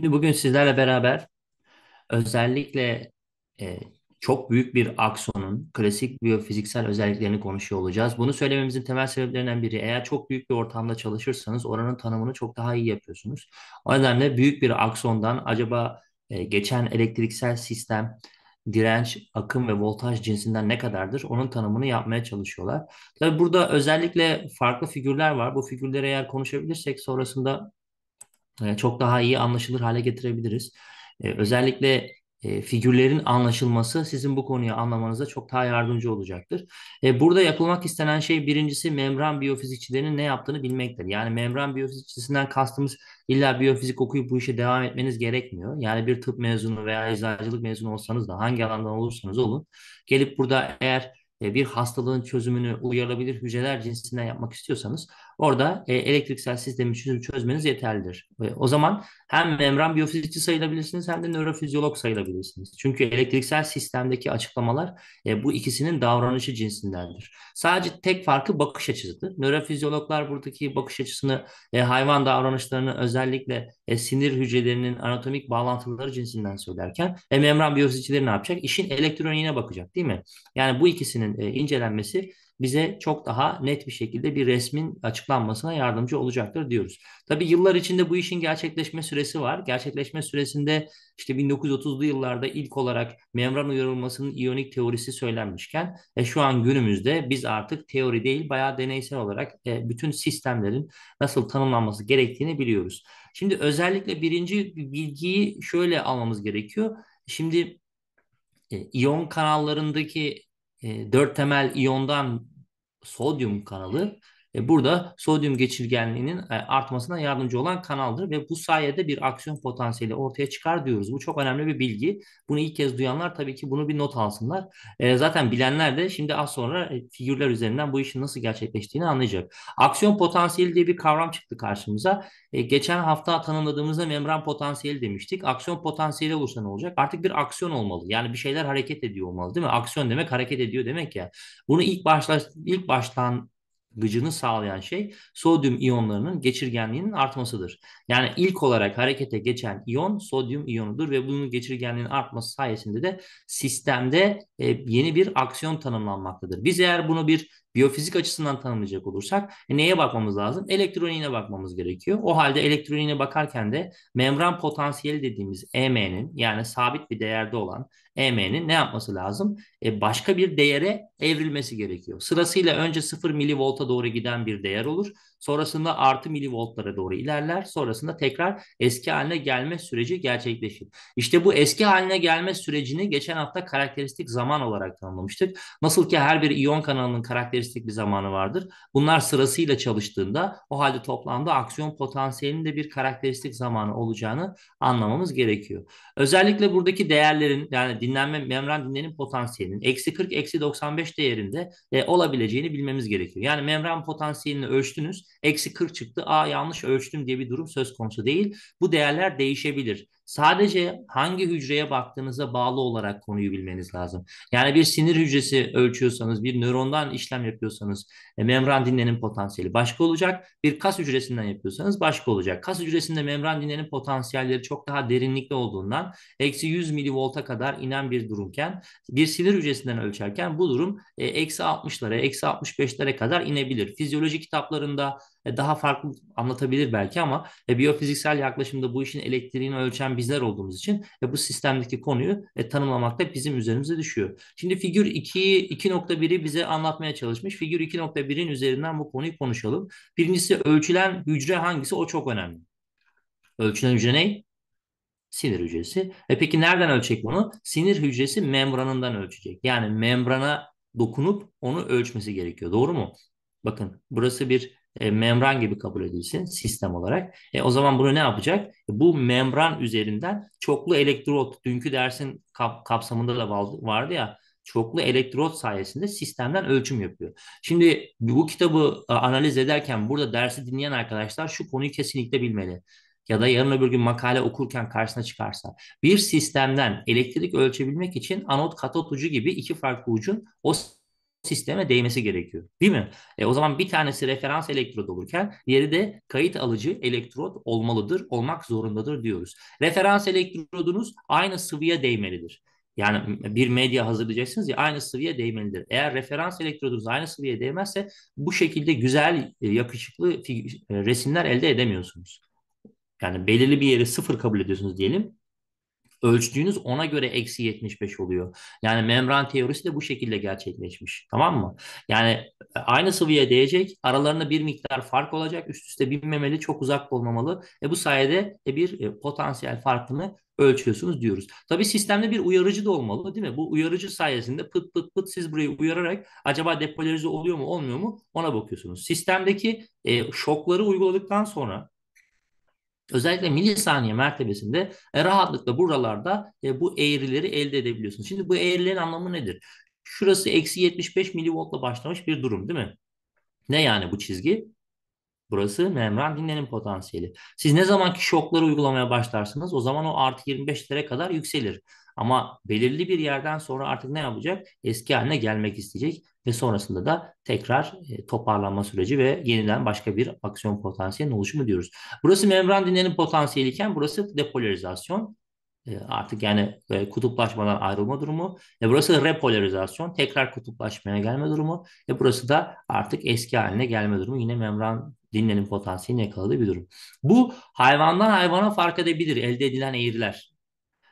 Şimdi bugün sizlerle beraber özellikle e, çok büyük bir aksonun klasik biyofiziksel özelliklerini konuşuyor olacağız. Bunu söylememizin temel sebeplerinden biri eğer çok büyük bir ortamda çalışırsanız oranın tanımını çok daha iyi yapıyorsunuz. O nedenle büyük bir aksondan acaba e, geçen elektriksel sistem direnç, akım ve voltaj cinsinden ne kadardır onun tanımını yapmaya çalışıyorlar. Tabii burada özellikle farklı figürler var. Bu figürleri eğer konuşabilirsek sonrasında ee, çok daha iyi anlaşılır hale getirebiliriz. Ee, özellikle e, figürlerin anlaşılması sizin bu konuyu anlamanıza çok daha yardımcı olacaktır. Ee, burada yapılmak istenen şey birincisi membran biyofizikçilerinin ne yaptığını bilmektir. Yani membran biyofizikçisinden kastımız illa biyofizik okuyup bu işe devam etmeniz gerekmiyor. Yani bir tıp mezunu veya eczacılık mezunu olsanız da hangi alandan olursanız olun gelip burada eğer e, bir hastalığın çözümünü uyarılabilir hücreler cinsinden yapmak istiyorsanız Orada e, elektriksel sistemi çözmeniz yeterlidir. E, o zaman hem membran biyofizikçi sayılabilirsiniz hem de nörofizyolog sayılabilirsiniz. Çünkü elektriksel sistemdeki açıklamalar e, bu ikisinin davranışı cinsindendir. Sadece tek farkı bakış açısıdır. Nörofizyologlar buradaki bakış açısını e, hayvan davranışlarını özellikle e, sinir hücrelerinin anatomik bağlantıları cinsinden söylerken e, membran biyofizikçileri ne yapacak? İşin elektroniğine bakacak değil mi? Yani bu ikisinin e, incelenmesi bize çok daha net bir şekilde bir resmin açıklanmasına yardımcı olacaktır diyoruz. Tabi yıllar içinde bu işin gerçekleşme süresi var. Gerçekleşme süresinde işte 1930'lu yıllarda ilk olarak membran uyarılmasının iyonik teorisi söylenmişken e, şu an günümüzde biz artık teori değil bayağı deneysel olarak e, bütün sistemlerin nasıl tanımlanması gerektiğini biliyoruz. Şimdi özellikle birinci bilgiyi şöyle almamız gerekiyor. Şimdi e, iyon kanallarındaki ee, dört temel iyondan sodyum kanalı e, burada sodyum geçirgenliğinin e, artmasına yardımcı olan kanaldır ve bu sayede bir aksiyon potansiyeli ortaya çıkar diyoruz. Bu çok önemli bir bilgi. Bunu ilk kez duyanlar tabii ki bunu bir not alsınlar. E, zaten bilenler de şimdi az sonra figürler üzerinden bu işin nasıl gerçekleştiğini anlayacak. Aksiyon potansiyeli diye bir kavram çıktı karşımıza. geçen hafta tanımladığımızda membran potansiyeli demiştik. Aksiyon potansiyeli olursa ne olacak? Artık bir aksiyon olmalı. Yani bir şeyler hareket ediyor olmalı değil mi? Aksiyon demek hareket ediyor demek ya. Bunu ilk başla ilk baştan gıcını sağlayan şey sodyum iyonlarının geçirgenliğinin artmasıdır. Yani ilk olarak harekete geçen iyon sodyum iyonudur ve bunun geçirgenliğinin artması sayesinde de sistemde e, yeni bir aksiyon tanımlanmaktadır. Biz eğer bunu bir biyofizik açısından tanımlayacak olursak e, neye bakmamız lazım? Elektroniğine bakmamız gerekiyor. O halde elektroniğine bakarken de membran potansiyeli dediğimiz EM'nin yani sabit bir değerde olan EM'nin ne yapması lazım? E, başka bir değere evrilmesi gerekiyor. Sırasıyla önce 0 milivolta doğru giden bir değer olur. Sonrasında artı milivoltlara doğru ilerler. Sonrasında tekrar eski haline gelme süreci gerçekleşir. İşte bu eski haline gelme sürecini geçen hafta karakteristik zaman olarak tanımlamıştık. Nasıl ki her bir iyon kanalının karakteristik bir zamanı vardır. Bunlar sırasıyla çalıştığında o halde toplamda aksiyon potansiyelinin de bir karakteristik zamanı olacağını anlamamız gerekiyor. Özellikle buradaki değerlerin yani dinlenme membran dinlenim potansiyelinin eksi 40 eksi 95 değerinde e, olabileceğini bilmemiz gerekiyor. Yani membran potansiyelini ölçtünüz Eksi 40 çıktı. Aa yanlış ölçtüm diye bir durum söz konusu değil. Bu değerler değişebilir. Sadece hangi hücreye baktığınıza bağlı olarak konuyu bilmeniz lazım. Yani bir sinir hücresi ölçüyorsanız, bir nörondan işlem yapıyorsanız e, membran dinlenin potansiyeli başka olacak. Bir kas hücresinden yapıyorsanız başka olacak. Kas hücresinde membran dinlenin potansiyelleri çok daha derinlikli olduğundan eksi 100 milivolta kadar inen bir durumken bir sinir hücresinden ölçerken bu durum e, eksi 60'lara, eksi 65'lere kadar inebilir. Fizyoloji kitaplarında e, daha farklı anlatabilir belki ama e, biyofiziksel yaklaşımda bu işin elektriğini ölçen bizler olduğumuz için e, bu sistemdeki konuyu e, tanımlamak da bizim üzerimize düşüyor. Şimdi figür 2'yi 2.1'i bize anlatmaya çalışmış. Figür 2.1'in üzerinden bu konuyu konuşalım. Birincisi ölçülen hücre hangisi? O çok önemli. Ölçülen hücre ne? Sinir hücresi. E peki nereden ölçecek bunu? Sinir hücresi membranından ölçecek. Yani membrana dokunup onu ölçmesi gerekiyor. Doğru mu? Bakın burası bir e, membran gibi kabul edilsin sistem olarak. E, o zaman bunu ne yapacak? E, bu membran üzerinden çoklu elektrot, dünkü dersin kap, kapsamında da vardı ya, çoklu elektrot sayesinde sistemden ölçüm yapıyor. Şimdi bu kitabı e, analiz ederken burada dersi dinleyen arkadaşlar şu konuyu kesinlikle bilmeli ya da yarın öbür gün makale okurken karşısına çıkarsa bir sistemden elektrik ölçebilmek için anot katot ucu gibi iki farklı ucun o sisteme değmesi gerekiyor. Değil mi? E, o zaman bir tanesi referans elektrod olurken yeri de kayıt alıcı elektrod olmalıdır, olmak zorundadır diyoruz. Referans elektrodunuz aynı sıvıya değmelidir. Yani bir medya hazırlayacaksınız ya aynı sıvıya değmelidir. Eğer referans elektrodunuz aynı sıvıya değmezse bu şekilde güzel, e, yakışıklı e, resimler elde edemiyorsunuz. Yani belirli bir yeri sıfır kabul ediyorsunuz diyelim ölçtüğünüz ona göre eksi 75 oluyor. Yani membran teorisi de bu şekilde gerçekleşmiş. Tamam mı? Yani e, aynı sıvıya değecek. Aralarında bir miktar fark olacak. Üst üste binmemeli. Çok uzak olmamalı. E bu sayede bir e, potansiyel farkını ölçüyorsunuz diyoruz. Tabii sistemde bir uyarıcı da olmalı değil mi? Bu uyarıcı sayesinde pıt pıt pıt siz burayı uyararak acaba depolarize oluyor mu olmuyor mu ona bakıyorsunuz. Sistemdeki e, şokları uyguladıktan sonra Özellikle milisaniye mertebesinde e, rahatlıkla buralarda e, bu eğrileri elde edebiliyorsunuz. Şimdi bu eğrilerin anlamı nedir? Şurası eksi 75 milivoltla başlamış bir durum değil mi? Ne yani bu çizgi? Burası membran dinlenim potansiyeli. Siz ne zamanki şokları uygulamaya başlarsınız o zaman o artı 25'lere kadar yükselir. Ama belirli bir yerden sonra artık ne yapacak? Eski haline gelmek isteyecek ve sonrasında da tekrar e, toparlanma süreci ve yeniden başka bir aksiyon potansiyelinin oluşumu diyoruz. Burası membran dinlenin potansiyeliyken burası depolarizasyon e, artık yani e, kutuplaşmadan ayrılma durumu. E burası repolarizasyon, tekrar kutuplaşmaya gelme durumu. ve burası da artık eski haline gelme durumu. Yine membran dinlenim potansiyelini yakaladığı bir durum. Bu hayvandan hayvana fark edebilir elde edilen eğriler.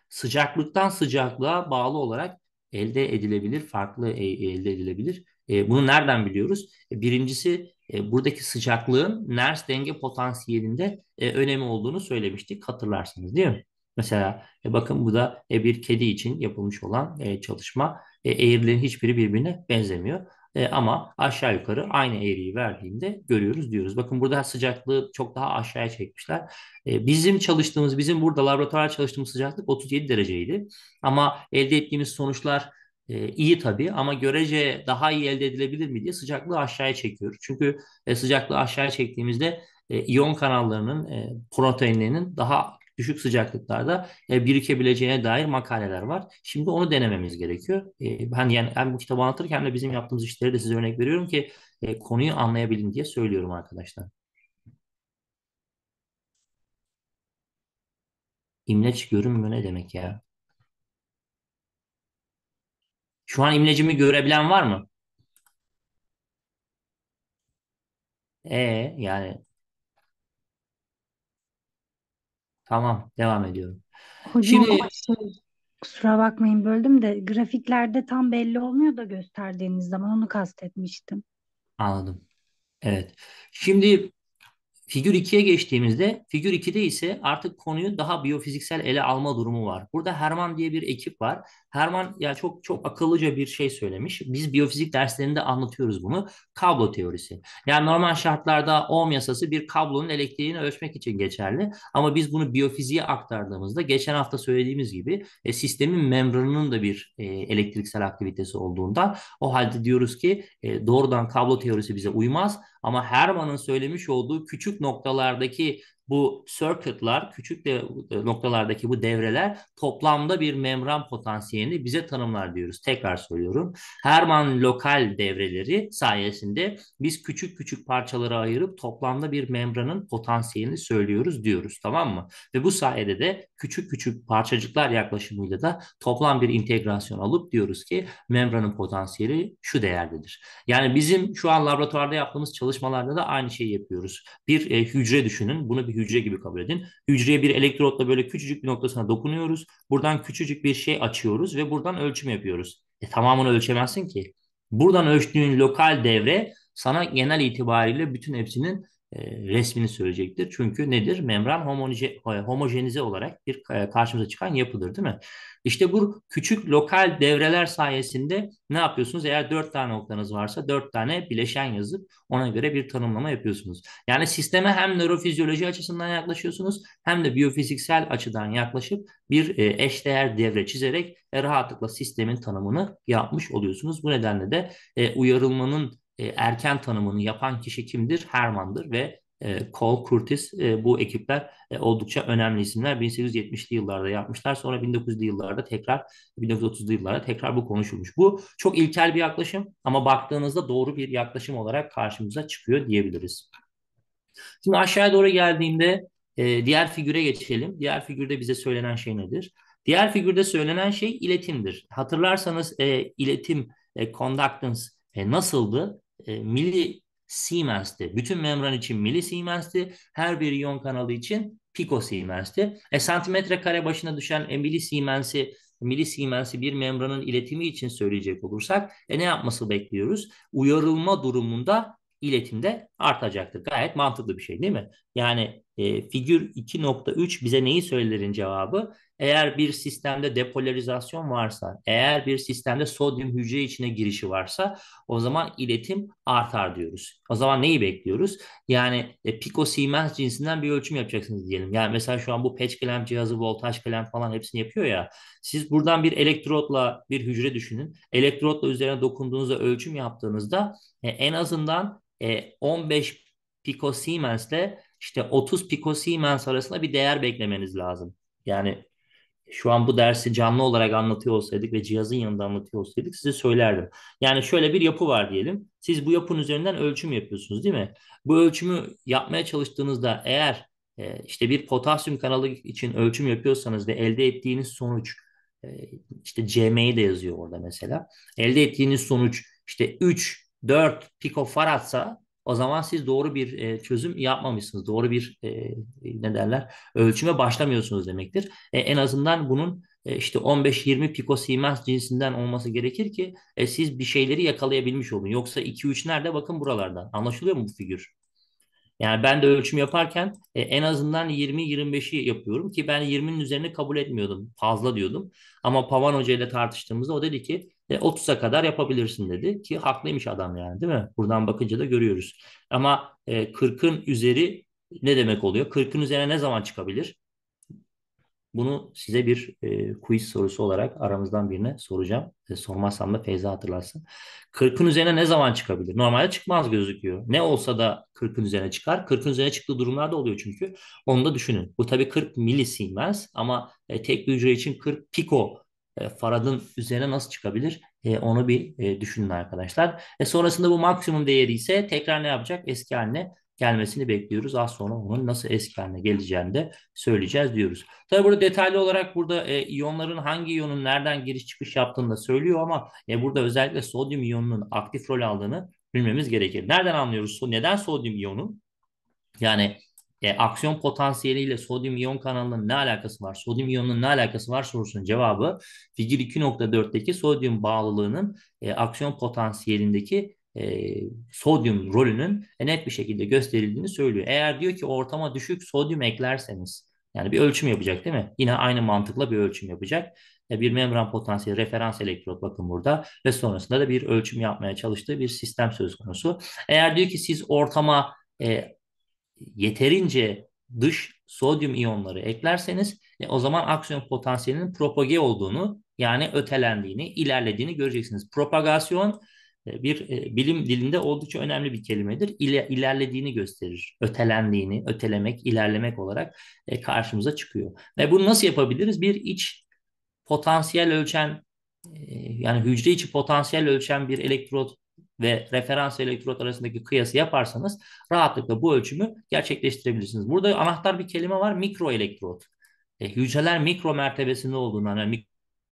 Sıcaklıktan sıcaklığa bağlı olarak elde edilebilir, farklı e, elde edilebilir. E, bunu nereden biliyoruz? E, birincisi buradaki sıcaklığın ners denge potansiyelinde önemi olduğunu söylemiştik hatırlarsınız değil mi? Mesela bakın bu da bir kedi için yapılmış olan çalışma. eğrilerin hiçbiri birbirine benzemiyor. E, ama aşağı yukarı aynı eğriyi verdiğinde görüyoruz diyoruz. Bakın burada sıcaklığı çok daha aşağıya çekmişler. E, bizim çalıştığımız, bizim burada laboratuvar çalıştığımız sıcaklık 37 dereceydi. Ama elde ettiğimiz sonuçlar e, iyi tabii ama görece daha iyi elde edilebilir mi diye sıcaklığı aşağıya çekiyoruz. Çünkü e, sıcaklığı aşağıya çektiğimizde e, iyon kanallarının, e, proteinlerinin daha düşük sıcaklıklarda e, birikebileceğine dair makaleler var. Şimdi onu denememiz gerekiyor. E, ben yani hem bu kitabı anlatırken de bizim yaptığımız işleri de size örnek veriyorum ki e, konuyu anlayabilin diye söylüyorum arkadaşlar. İmleç görünmüyor ne demek ya? Şu an imlecimi görebilen var mı? E yani Tamam, devam ediyorum. Hocam Şimdi şey, kusura bakmayın böldüm de grafiklerde tam belli olmuyor da gösterdiğiniz zaman onu kastetmiştim. anladım. Evet. Şimdi Figür 2'ye geçtiğimizde figür 2'de ise artık konuyu daha biyofiziksel ele alma durumu var. Burada Herman diye bir ekip var. Herman ya çok çok akıllıca bir şey söylemiş. Biz biyofizik derslerinde anlatıyoruz bunu. Kablo teorisi. Yani normal şartlarda ohm yasası bir kablonun elektriğini ölçmek için geçerli. Ama biz bunu biyofiziğe aktardığımızda geçen hafta söylediğimiz gibi e, sistemin membranının da bir e, elektriksel aktivitesi olduğundan o halde diyoruz ki e, doğrudan kablo teorisi bize uymaz ama Herman'ın söylemiş olduğu küçük noktalardaki bu circuitlar küçük de, e, noktalardaki bu devreler toplamda bir membran potansiyelini bize tanımlar diyoruz. Tekrar söylüyorum. Hermann lokal devreleri sayesinde biz küçük küçük parçalara ayırıp toplamda bir membranın potansiyelini söylüyoruz diyoruz tamam mı? Ve bu sayede de küçük küçük parçacıklar yaklaşımıyla da toplam bir integrasyon alıp diyoruz ki membranın potansiyeli şu değerdedir. Yani bizim şu an laboratuvarda yaptığımız çalışmalarda da aynı şeyi yapıyoruz. Bir e, hücre düşünün. Bunu bir hücre gibi kabul edin. Hücreye bir elektrotla böyle küçücük bir noktasına dokunuyoruz. Buradan küçücük bir şey açıyoruz ve buradan ölçüm yapıyoruz. E, tamamını ölçemezsin ki. Buradan ölçtüğün lokal devre sana genel itibariyle bütün hepsinin e, resmini söyleyecektir. Çünkü nedir? Membran homoje, homojenize olarak bir e, karşımıza çıkan yapıdır değil mi? İşte bu küçük lokal devreler sayesinde ne yapıyorsunuz? Eğer dört tane noktanız varsa dört tane bileşen yazıp ona göre bir tanımlama yapıyorsunuz. Yani sisteme hem nörofizyoloji açısından yaklaşıyorsunuz hem de biyofiziksel açıdan yaklaşıp bir e, eşdeğer devre çizerek rahatlıkla sistemin tanımını yapmış oluyorsunuz. Bu nedenle de uyarılmanın e, erken tanımını yapan kişi kimdir? Herman'dır ve e, Cole, Curtis e, bu ekipler e, oldukça önemli isimler. 1870'li yıllarda yapmışlar. Sonra 1900'lü yıllarda tekrar 1930'lu yıllarda tekrar bu konuşulmuş. Bu çok ilkel bir yaklaşım ama baktığınızda doğru bir yaklaşım olarak karşımıza çıkıyor diyebiliriz. Şimdi aşağıya doğru geldiğimde diğer figüre geçelim. Diğer figürde bize söylenen şey nedir? Diğer figürde söylenen şey iletimdir. Hatırlarsanız e, iletim, e, conductance e, nasıldı? E, milli Siemens'ti. Bütün membran için milli Siemens'ti. Her bir iyon kanalı için piko Siemens'ti. E, santimetre kare başına düşen e, milli Siemens'i milli Siemens'i bir membranın iletimi için söyleyecek olursak e, ne yapması bekliyoruz? Uyarılma durumunda iletimde artacaktır. Gayet mantıklı bir şey değil mi? Yani e, figür 2.3 bize neyi söylerin cevabı? Eğer bir sistemde depolarizasyon varsa, eğer bir sistemde sodyum hücre içine girişi varsa o zaman iletim artar diyoruz. O zaman neyi bekliyoruz? Yani e, Pico Siemens cinsinden bir ölçüm yapacaksınız diyelim. Yani mesela şu an bu patch kalem cihazı, voltaj kalem falan hepsini yapıyor ya. Siz buradan bir elektrotla bir hücre düşünün. Elektrotla üzerine dokunduğunuzda ölçüm yaptığınızda e, en azından e, 15 pikosiemensle işte 30 pico Siemens arasında bir değer beklemeniz lazım. Yani şu an bu dersi canlı olarak anlatıyor olsaydık ve cihazın yanında anlatıyor olsaydık size söylerdim. Yani şöyle bir yapı var diyelim. Siz bu yapının üzerinden ölçüm yapıyorsunuz değil mi? Bu ölçümü yapmaya çalıştığınızda eğer e, işte bir potasyum kanalı için ölçüm yapıyorsanız ve elde ettiğiniz sonuç e, işte CM'yi de yazıyor orada mesela. Elde ettiğiniz sonuç işte 3 4 faratsa o zaman siz doğru bir e, çözüm yapmamışsınız. Doğru bir e, ne derler ölçüme başlamıyorsunuz demektir. E, en azından bunun e, işte 15-20 piko Siemens cinsinden olması gerekir ki e, siz bir şeyleri yakalayabilmiş olun. Yoksa 2-3 nerede bakın buralardan. Anlaşılıyor mu bu figür? Yani ben de ölçüm yaparken e, en azından 20-25'i yapıyorum ki ben 20'nin üzerine kabul etmiyordum. Fazla diyordum. Ama Pavan Hoca ile tartıştığımızda o dedi ki e, 30'a kadar yapabilirsin dedi ki haklıymış adam yani değil mi? Buradan bakınca da görüyoruz. Ama e, 40'ın üzeri ne demek oluyor? 40'ın üzerine ne zaman çıkabilir? Bunu size bir e, quiz sorusu olarak aramızdan birine soracağım. E, sormazsam da Feyza hatırlarsın. 40'ın üzerine ne zaman çıkabilir? Normalde çıkmaz gözüküyor. Ne olsa da 40'ın üzerine çıkar. 40'ın üzerine çıktığı durumlar da oluyor çünkü. Onu da düşünün. Bu tabii 40 milisiemens ama e, tek bir hücre için 40 piko e, Farad'ın üzerine nasıl çıkabilir? E, onu bir e, düşünün arkadaşlar. E, sonrasında bu maksimum değeri ise tekrar ne yapacak? Eski haline gelmesini bekliyoruz. Az sonra onun nasıl eski haline geleceğini de söyleyeceğiz diyoruz. Tabii burada detaylı olarak burada e, iyonların hangi iyonun nereden giriş çıkış yaptığını da söylüyor ama e, burada özellikle sodyum iyonunun aktif rol aldığını bilmemiz gerekir. Nereden anlıyoruz? Neden sodyum iyonu? Yani e, aksiyon potansiyeliyle sodyum iyon kanalının ne alakası var? Sodyum iyonunun ne alakası var sorusunun cevabı figür 2.4'teki sodyum bağlılığının e, aksiyon potansiyelindeki e, sodyum rolünün e, net bir şekilde gösterildiğini söylüyor. Eğer diyor ki ortama düşük sodyum eklerseniz yani bir ölçüm yapacak değil mi? Yine aynı mantıkla bir ölçüm yapacak. E, bir membran potansiyeli referans elektrot bakın burada ve sonrasında da bir ölçüm yapmaya çalıştığı bir sistem söz konusu. Eğer diyor ki siz ortama e, yeterince dış sodyum iyonları eklerseniz e, o zaman aksiyon potansiyelinin propage olduğunu yani ötelendiğini, ilerlediğini göreceksiniz. Propagasyon e, bir e, bilim dilinde oldukça önemli bir kelimedir. İle, ilerlediğini gösterir. Ötelendiğini, ötelemek, ilerlemek olarak e, karşımıza çıkıyor. Ve bunu nasıl yapabiliriz? Bir iç potansiyel ölçen e, yani hücre içi potansiyel ölçen bir elektrot ve referans elektrot arasındaki kıyası yaparsanız rahatlıkla bu ölçümü gerçekleştirebilirsiniz. Burada anahtar bir kelime var mikro elektrot. E, hücreler mikro mertebesinde olduğundan yani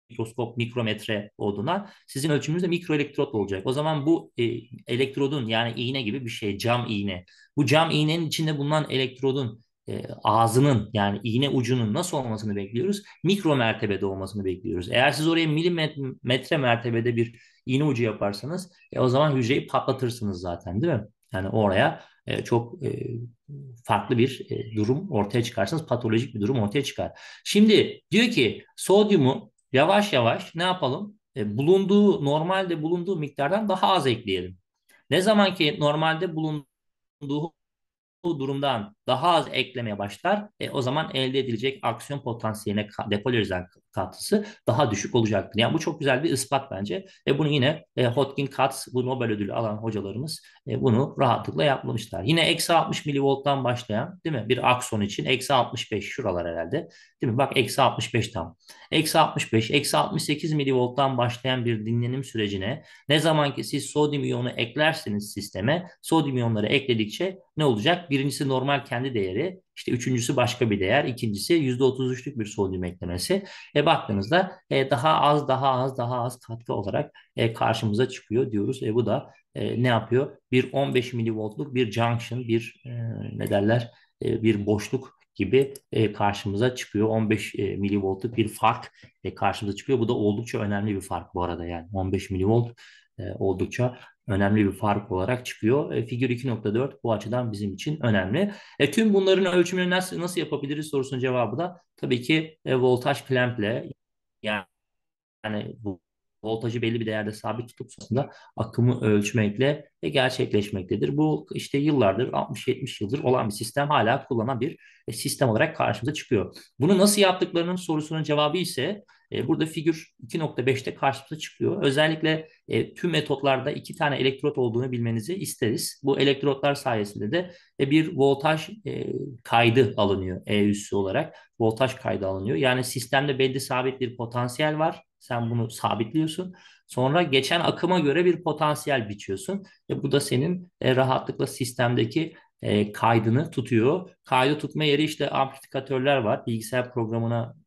mikroskop mikrometre olduğundan sizin ölçümünüz de mikro elektrot olacak. O zaman bu e, elektrodun yani iğne gibi bir şey cam iğne. Bu cam iğnenin içinde bulunan elektrodun e, ağzının yani iğne ucunun nasıl olmasını bekliyoruz? Mikro mertebede olmasını bekliyoruz. Eğer siz oraya milimetre mertebede bir iğne ucu yaparsanız e, o zaman hücreyi patlatırsınız zaten değil mi? Yani oraya e, çok e, farklı bir e, durum ortaya çıkarsanız patolojik bir durum ortaya çıkar. Şimdi diyor ki sodyumu yavaş yavaş ne yapalım? E, bulunduğu normalde bulunduğu miktardan daha az ekleyelim. Ne zaman ki normalde bulunduğu durumdan daha az eklemeye başlar. E, o zaman elde edilecek aksiyon potansiyeline depolarize katısı daha düşük olacaktır. Yani bu çok güzel bir ispat bence. E, bunu yine e, Hodgkin Katz bu Nobel ödülü alan hocalarımız e, bunu rahatlıkla yapmışlar. Yine eksi 60 milivolttan başlayan değil mi? Bir akson için eksi 65 şuralar herhalde. Değil mi? Bak eksi 65 tam. Eksi 65, eksi 68 milivolttan başlayan bir dinlenim sürecine ne zaman ki siz sodyum iyonu eklerseniz sisteme sodyum iyonları ekledikçe ne olacak? Birincisi normal kendi kendi değeri. İşte üçüncüsü başka bir değer. ikincisi üçlük bir sodyum eklemesi. E baktığınızda e, daha az daha az daha az katkı olarak e, karşımıza çıkıyor diyoruz. E bu da e, ne yapıyor? Bir 15 milivoltluk bir junction bir e, ne derler e, bir boşluk gibi e, karşımıza çıkıyor. 15 e, milivoltluk bir fark e, karşımıza çıkıyor. Bu da oldukça önemli bir fark bu arada yani 15 milivolt e, oldukça önemli bir fark olarak çıkıyor. E, figür 2.4 bu açıdan bizim için önemli. E, tüm bunların ölçümünü nasıl, nasıl yapabiliriz sorusunun cevabı da tabii ki e, voltaj klemple yani, yani bu voltajı belli bir değerde sabit tutup sonrasında akımı ölçmekle ve gerçekleşmektedir. Bu işte yıllardır 60-70 yıldır olan bir sistem hala kullanan bir e, sistem olarak karşımıza çıkıyor. Bunu nasıl yaptıklarının sorusunun cevabı ise e, burada figür 2.5'te karşımıza çıkıyor. Özellikle e, tüm metotlarda iki tane elektrot olduğunu bilmenizi isteriz. Bu elektrotlar sayesinde de e, bir voltaj e, kaydı alınıyor E üssü olarak. Voltaj kaydı alınıyor. Yani sistemde belli sabit bir potansiyel var. Sen bunu sabitliyorsun. Sonra geçen akıma göre bir potansiyel biçiyorsun. E, bu da senin e, rahatlıkla sistemdeki e, kaydını tutuyor. Kaydı tutma yeri işte amplifikatörler var. Bilgisayar programına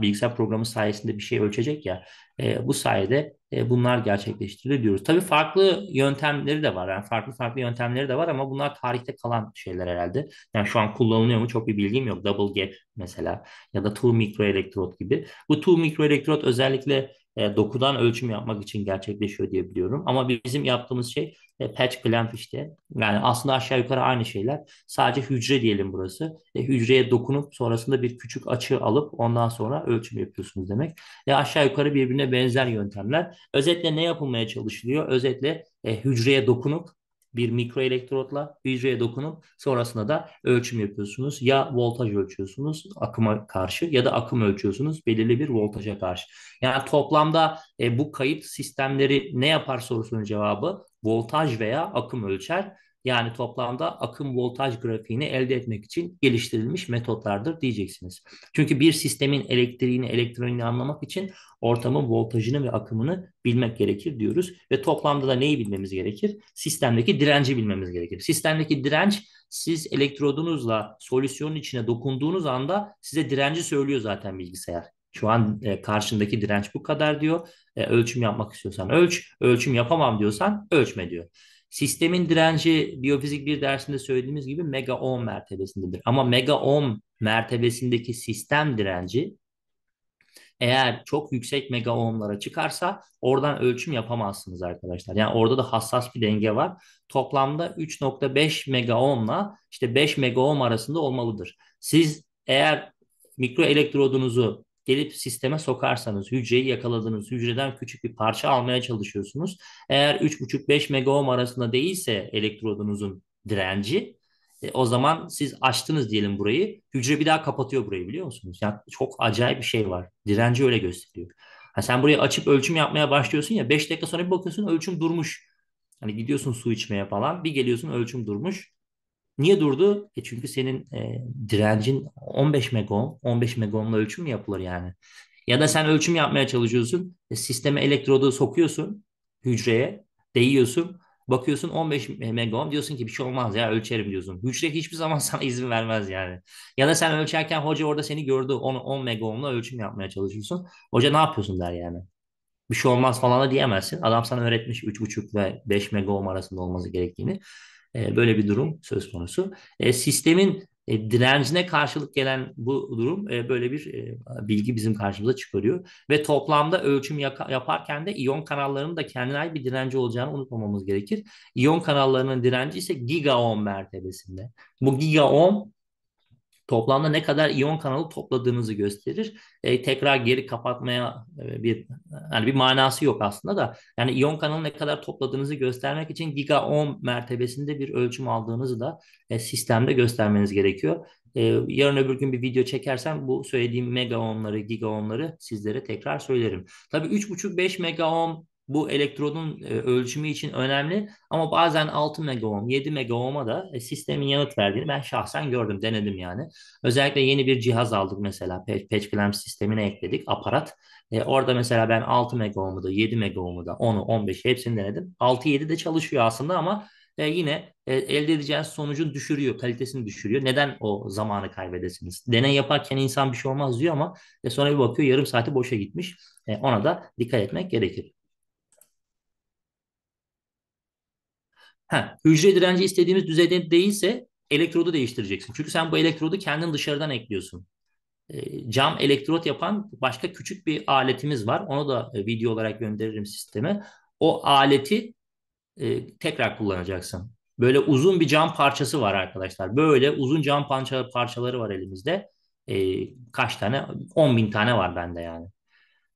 bilgisayar programı sayesinde bir şey ölçecek ya. E, bu sayede e, bunlar gerçekleştirilir diyoruz. Tabii farklı yöntemleri de var. Yani farklı farklı yöntemleri de var ama bunlar tarihte kalan şeyler herhalde. Yani şu an kullanılıyor mu çok bir bilgim yok. Double gap mesela ya da two mikroelektrot gibi. Bu two mikroelektrot özellikle e, dokudan ölçüm yapmak için gerçekleşiyor diye biliyorum. Ama bizim yaptığımız şey e, patch clamp işte. Yani aslında aşağı yukarı aynı şeyler. Sadece hücre diyelim burası. E, hücreye dokunup sonrasında bir küçük açı alıp ondan sonra ölçüm yapıyorsunuz demek. E, aşağı yukarı birbirine benzer yöntemler. Özetle ne yapılmaya çalışılıyor? Özetle e, hücreye dokunup bir mikro elektrotla hücreye dokunup sonrasında da ölçüm yapıyorsunuz. Ya voltaj ölçüyorsunuz akıma karşı ya da akım ölçüyorsunuz belirli bir voltaja karşı. Yani toplamda e, bu kayıt sistemleri ne yapar sorusunun cevabı voltaj veya akım ölçer. Yani toplamda akım voltaj grafiğini elde etmek için geliştirilmiş metotlardır diyeceksiniz. Çünkü bir sistemin elektriğini, elektronini anlamak için ortamın voltajını ve akımını bilmek gerekir diyoruz. Ve toplamda da neyi bilmemiz gerekir? Sistemdeki direnci bilmemiz gerekir. Sistemdeki direnç siz elektrodunuzla solüsyonun içine dokunduğunuz anda size direnci söylüyor zaten bilgisayar. Şu an e, karşındaki direnç bu kadar diyor e, ölçüm yapmak istiyorsan ölç, ölçüm yapamam diyorsan ölçme diyor. Sistemin direnci biyofizik bir dersinde söylediğimiz gibi mega ohm mertebesindedir. Ama mega ohm mertebesindeki sistem direnci eğer çok yüksek mega ohmlara çıkarsa oradan ölçüm yapamazsınız arkadaşlar. Yani orada da hassas bir denge var. Toplamda 3.5 mega ohmla işte 5 mega ohm arasında olmalıdır. Siz eğer mikro elektrodunuzu gelip sisteme sokarsanız, hücreyi yakaladınız, hücreden küçük bir parça almaya çalışıyorsunuz. Eğer 3,5-5 megaohm arasında değilse elektrodunuzun direnci, e, o zaman siz açtınız diyelim burayı, hücre bir daha kapatıyor burayı biliyor musunuz? Yani çok acayip bir şey var. Direnci öyle gösteriyor. Yani sen burayı açıp ölçüm yapmaya başlıyorsun ya, 5 dakika sonra bir bakıyorsun ölçüm durmuş. Hani gidiyorsun su içmeye falan, bir geliyorsun ölçüm durmuş. Niye durdu? E çünkü senin e, direncin 15 megohm. 15 megohmla ölçüm yapılır yani. Ya da sen ölçüm yapmaya çalışıyorsun. E, sisteme elektrodu sokuyorsun hücreye. Değiyorsun. Bakıyorsun 15 megohm diyorsun ki bir şey olmaz ya ölçerim diyorsun. Hücre hiçbir zaman sana izin vermez yani. Ya da sen ölçerken hoca orada seni gördü. 10, 10 megohmla ölçüm yapmaya çalışıyorsun. Hoca ne yapıyorsun der yani. Bir şey olmaz falan da diyemezsin. Adam sana öğretmiş 3.5 ve 5 megohm arasında olması gerektiğini. Ee, böyle bir durum söz konusu. Ee, sistemin e, direncine karşılık gelen bu durum e, böyle bir e, bilgi bizim karşımıza çıkarıyor. Ve toplamda ölçüm yaparken de iyon kanallarının da kendine ait bir direnci olacağını unutmamamız gerekir. İyon kanallarının direnci ise gigaohm mertebesinde. Bu gigaohm toplamda ne kadar iyon kanalı topladığınızı gösterir. E, tekrar geri kapatmaya e, bir yani bir manası yok aslında da. Yani iyon kanalı ne kadar topladığınızı göstermek için giga ohm mertebesinde bir ölçüm aldığınızı da e, sistemde göstermeniz gerekiyor. E, yarın öbür gün bir video çekersem bu söylediğim mega ohmları, giga ohmları sizlere tekrar söylerim. Tabii 3,5-5 mega ohm bu elektrodun e, ölçümü için önemli ama bazen 6 megaohm, 7 megaohm'a da e, sistemin yanıt verdiğini ben şahsen gördüm, denedim yani. Özellikle yeni bir cihaz aldık mesela, patch clamp sistemine ekledik, aparat. E, orada mesela ben 6 megaohm'u da, 7 megaohm'u da, 10'u, 15'i hepsini denedim. 6-7 de çalışıyor aslında ama e, yine e, elde edeceğiniz sonucu düşürüyor, kalitesini düşürüyor. Neden o zamanı kaybedesiniz? Deney yaparken insan bir şey olmaz diyor ama e, sonra bir bakıyor yarım saati boşa gitmiş. E, ona da dikkat etmek gerekir. Ha, hücre direnci istediğimiz düzeyde değilse elektrodu değiştireceksin. Çünkü sen bu elektrodu kendin dışarıdan ekliyorsun. Ee, cam elektrot yapan başka küçük bir aletimiz var. Onu da e, video olarak gönderirim sisteme. O aleti e, tekrar kullanacaksın. Böyle uzun bir cam parçası var arkadaşlar. Böyle uzun cam parçaları var elimizde. Ee, kaç tane? 10 bin tane var bende yani.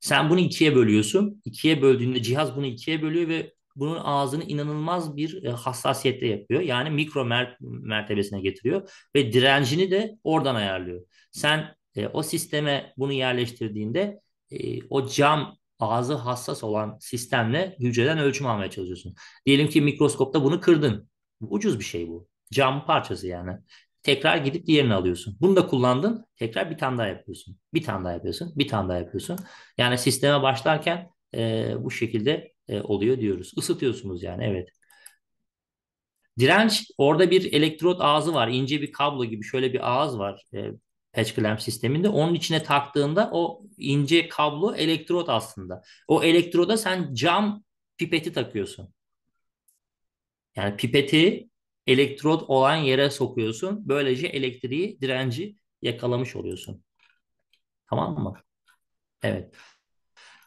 Sen bunu ikiye bölüyorsun. İkiye böldüğünde cihaz bunu ikiye bölüyor ve bunun ağzını inanılmaz bir e, hassasiyetle yapıyor. Yani mikro mer- mertebesine getiriyor ve direncini de oradan ayarlıyor. Sen e, o sisteme bunu yerleştirdiğinde e, o cam ağzı hassas olan sistemle hücreden ölçüm almaya çalışıyorsun. Diyelim ki mikroskopta bunu kırdın. Ucuz bir şey bu. Cam parçası yani. Tekrar gidip diğerini alıyorsun. Bunu da kullandın. Tekrar bir tane daha yapıyorsun. Bir tane daha yapıyorsun. Bir tane daha yapıyorsun. Yani sisteme başlarken e, bu şekilde e, oluyor diyoruz. Isıtıyorsunuz yani evet. Direnç orada bir elektrot ağzı var. ince bir kablo gibi şöyle bir ağız var. E, patch clamp sisteminde. Onun içine taktığında o ince kablo elektrot aslında. O elektroda sen cam pipeti takıyorsun. Yani pipeti elektrot olan yere sokuyorsun. Böylece elektriği, direnci yakalamış oluyorsun. Tamam mı? Evet.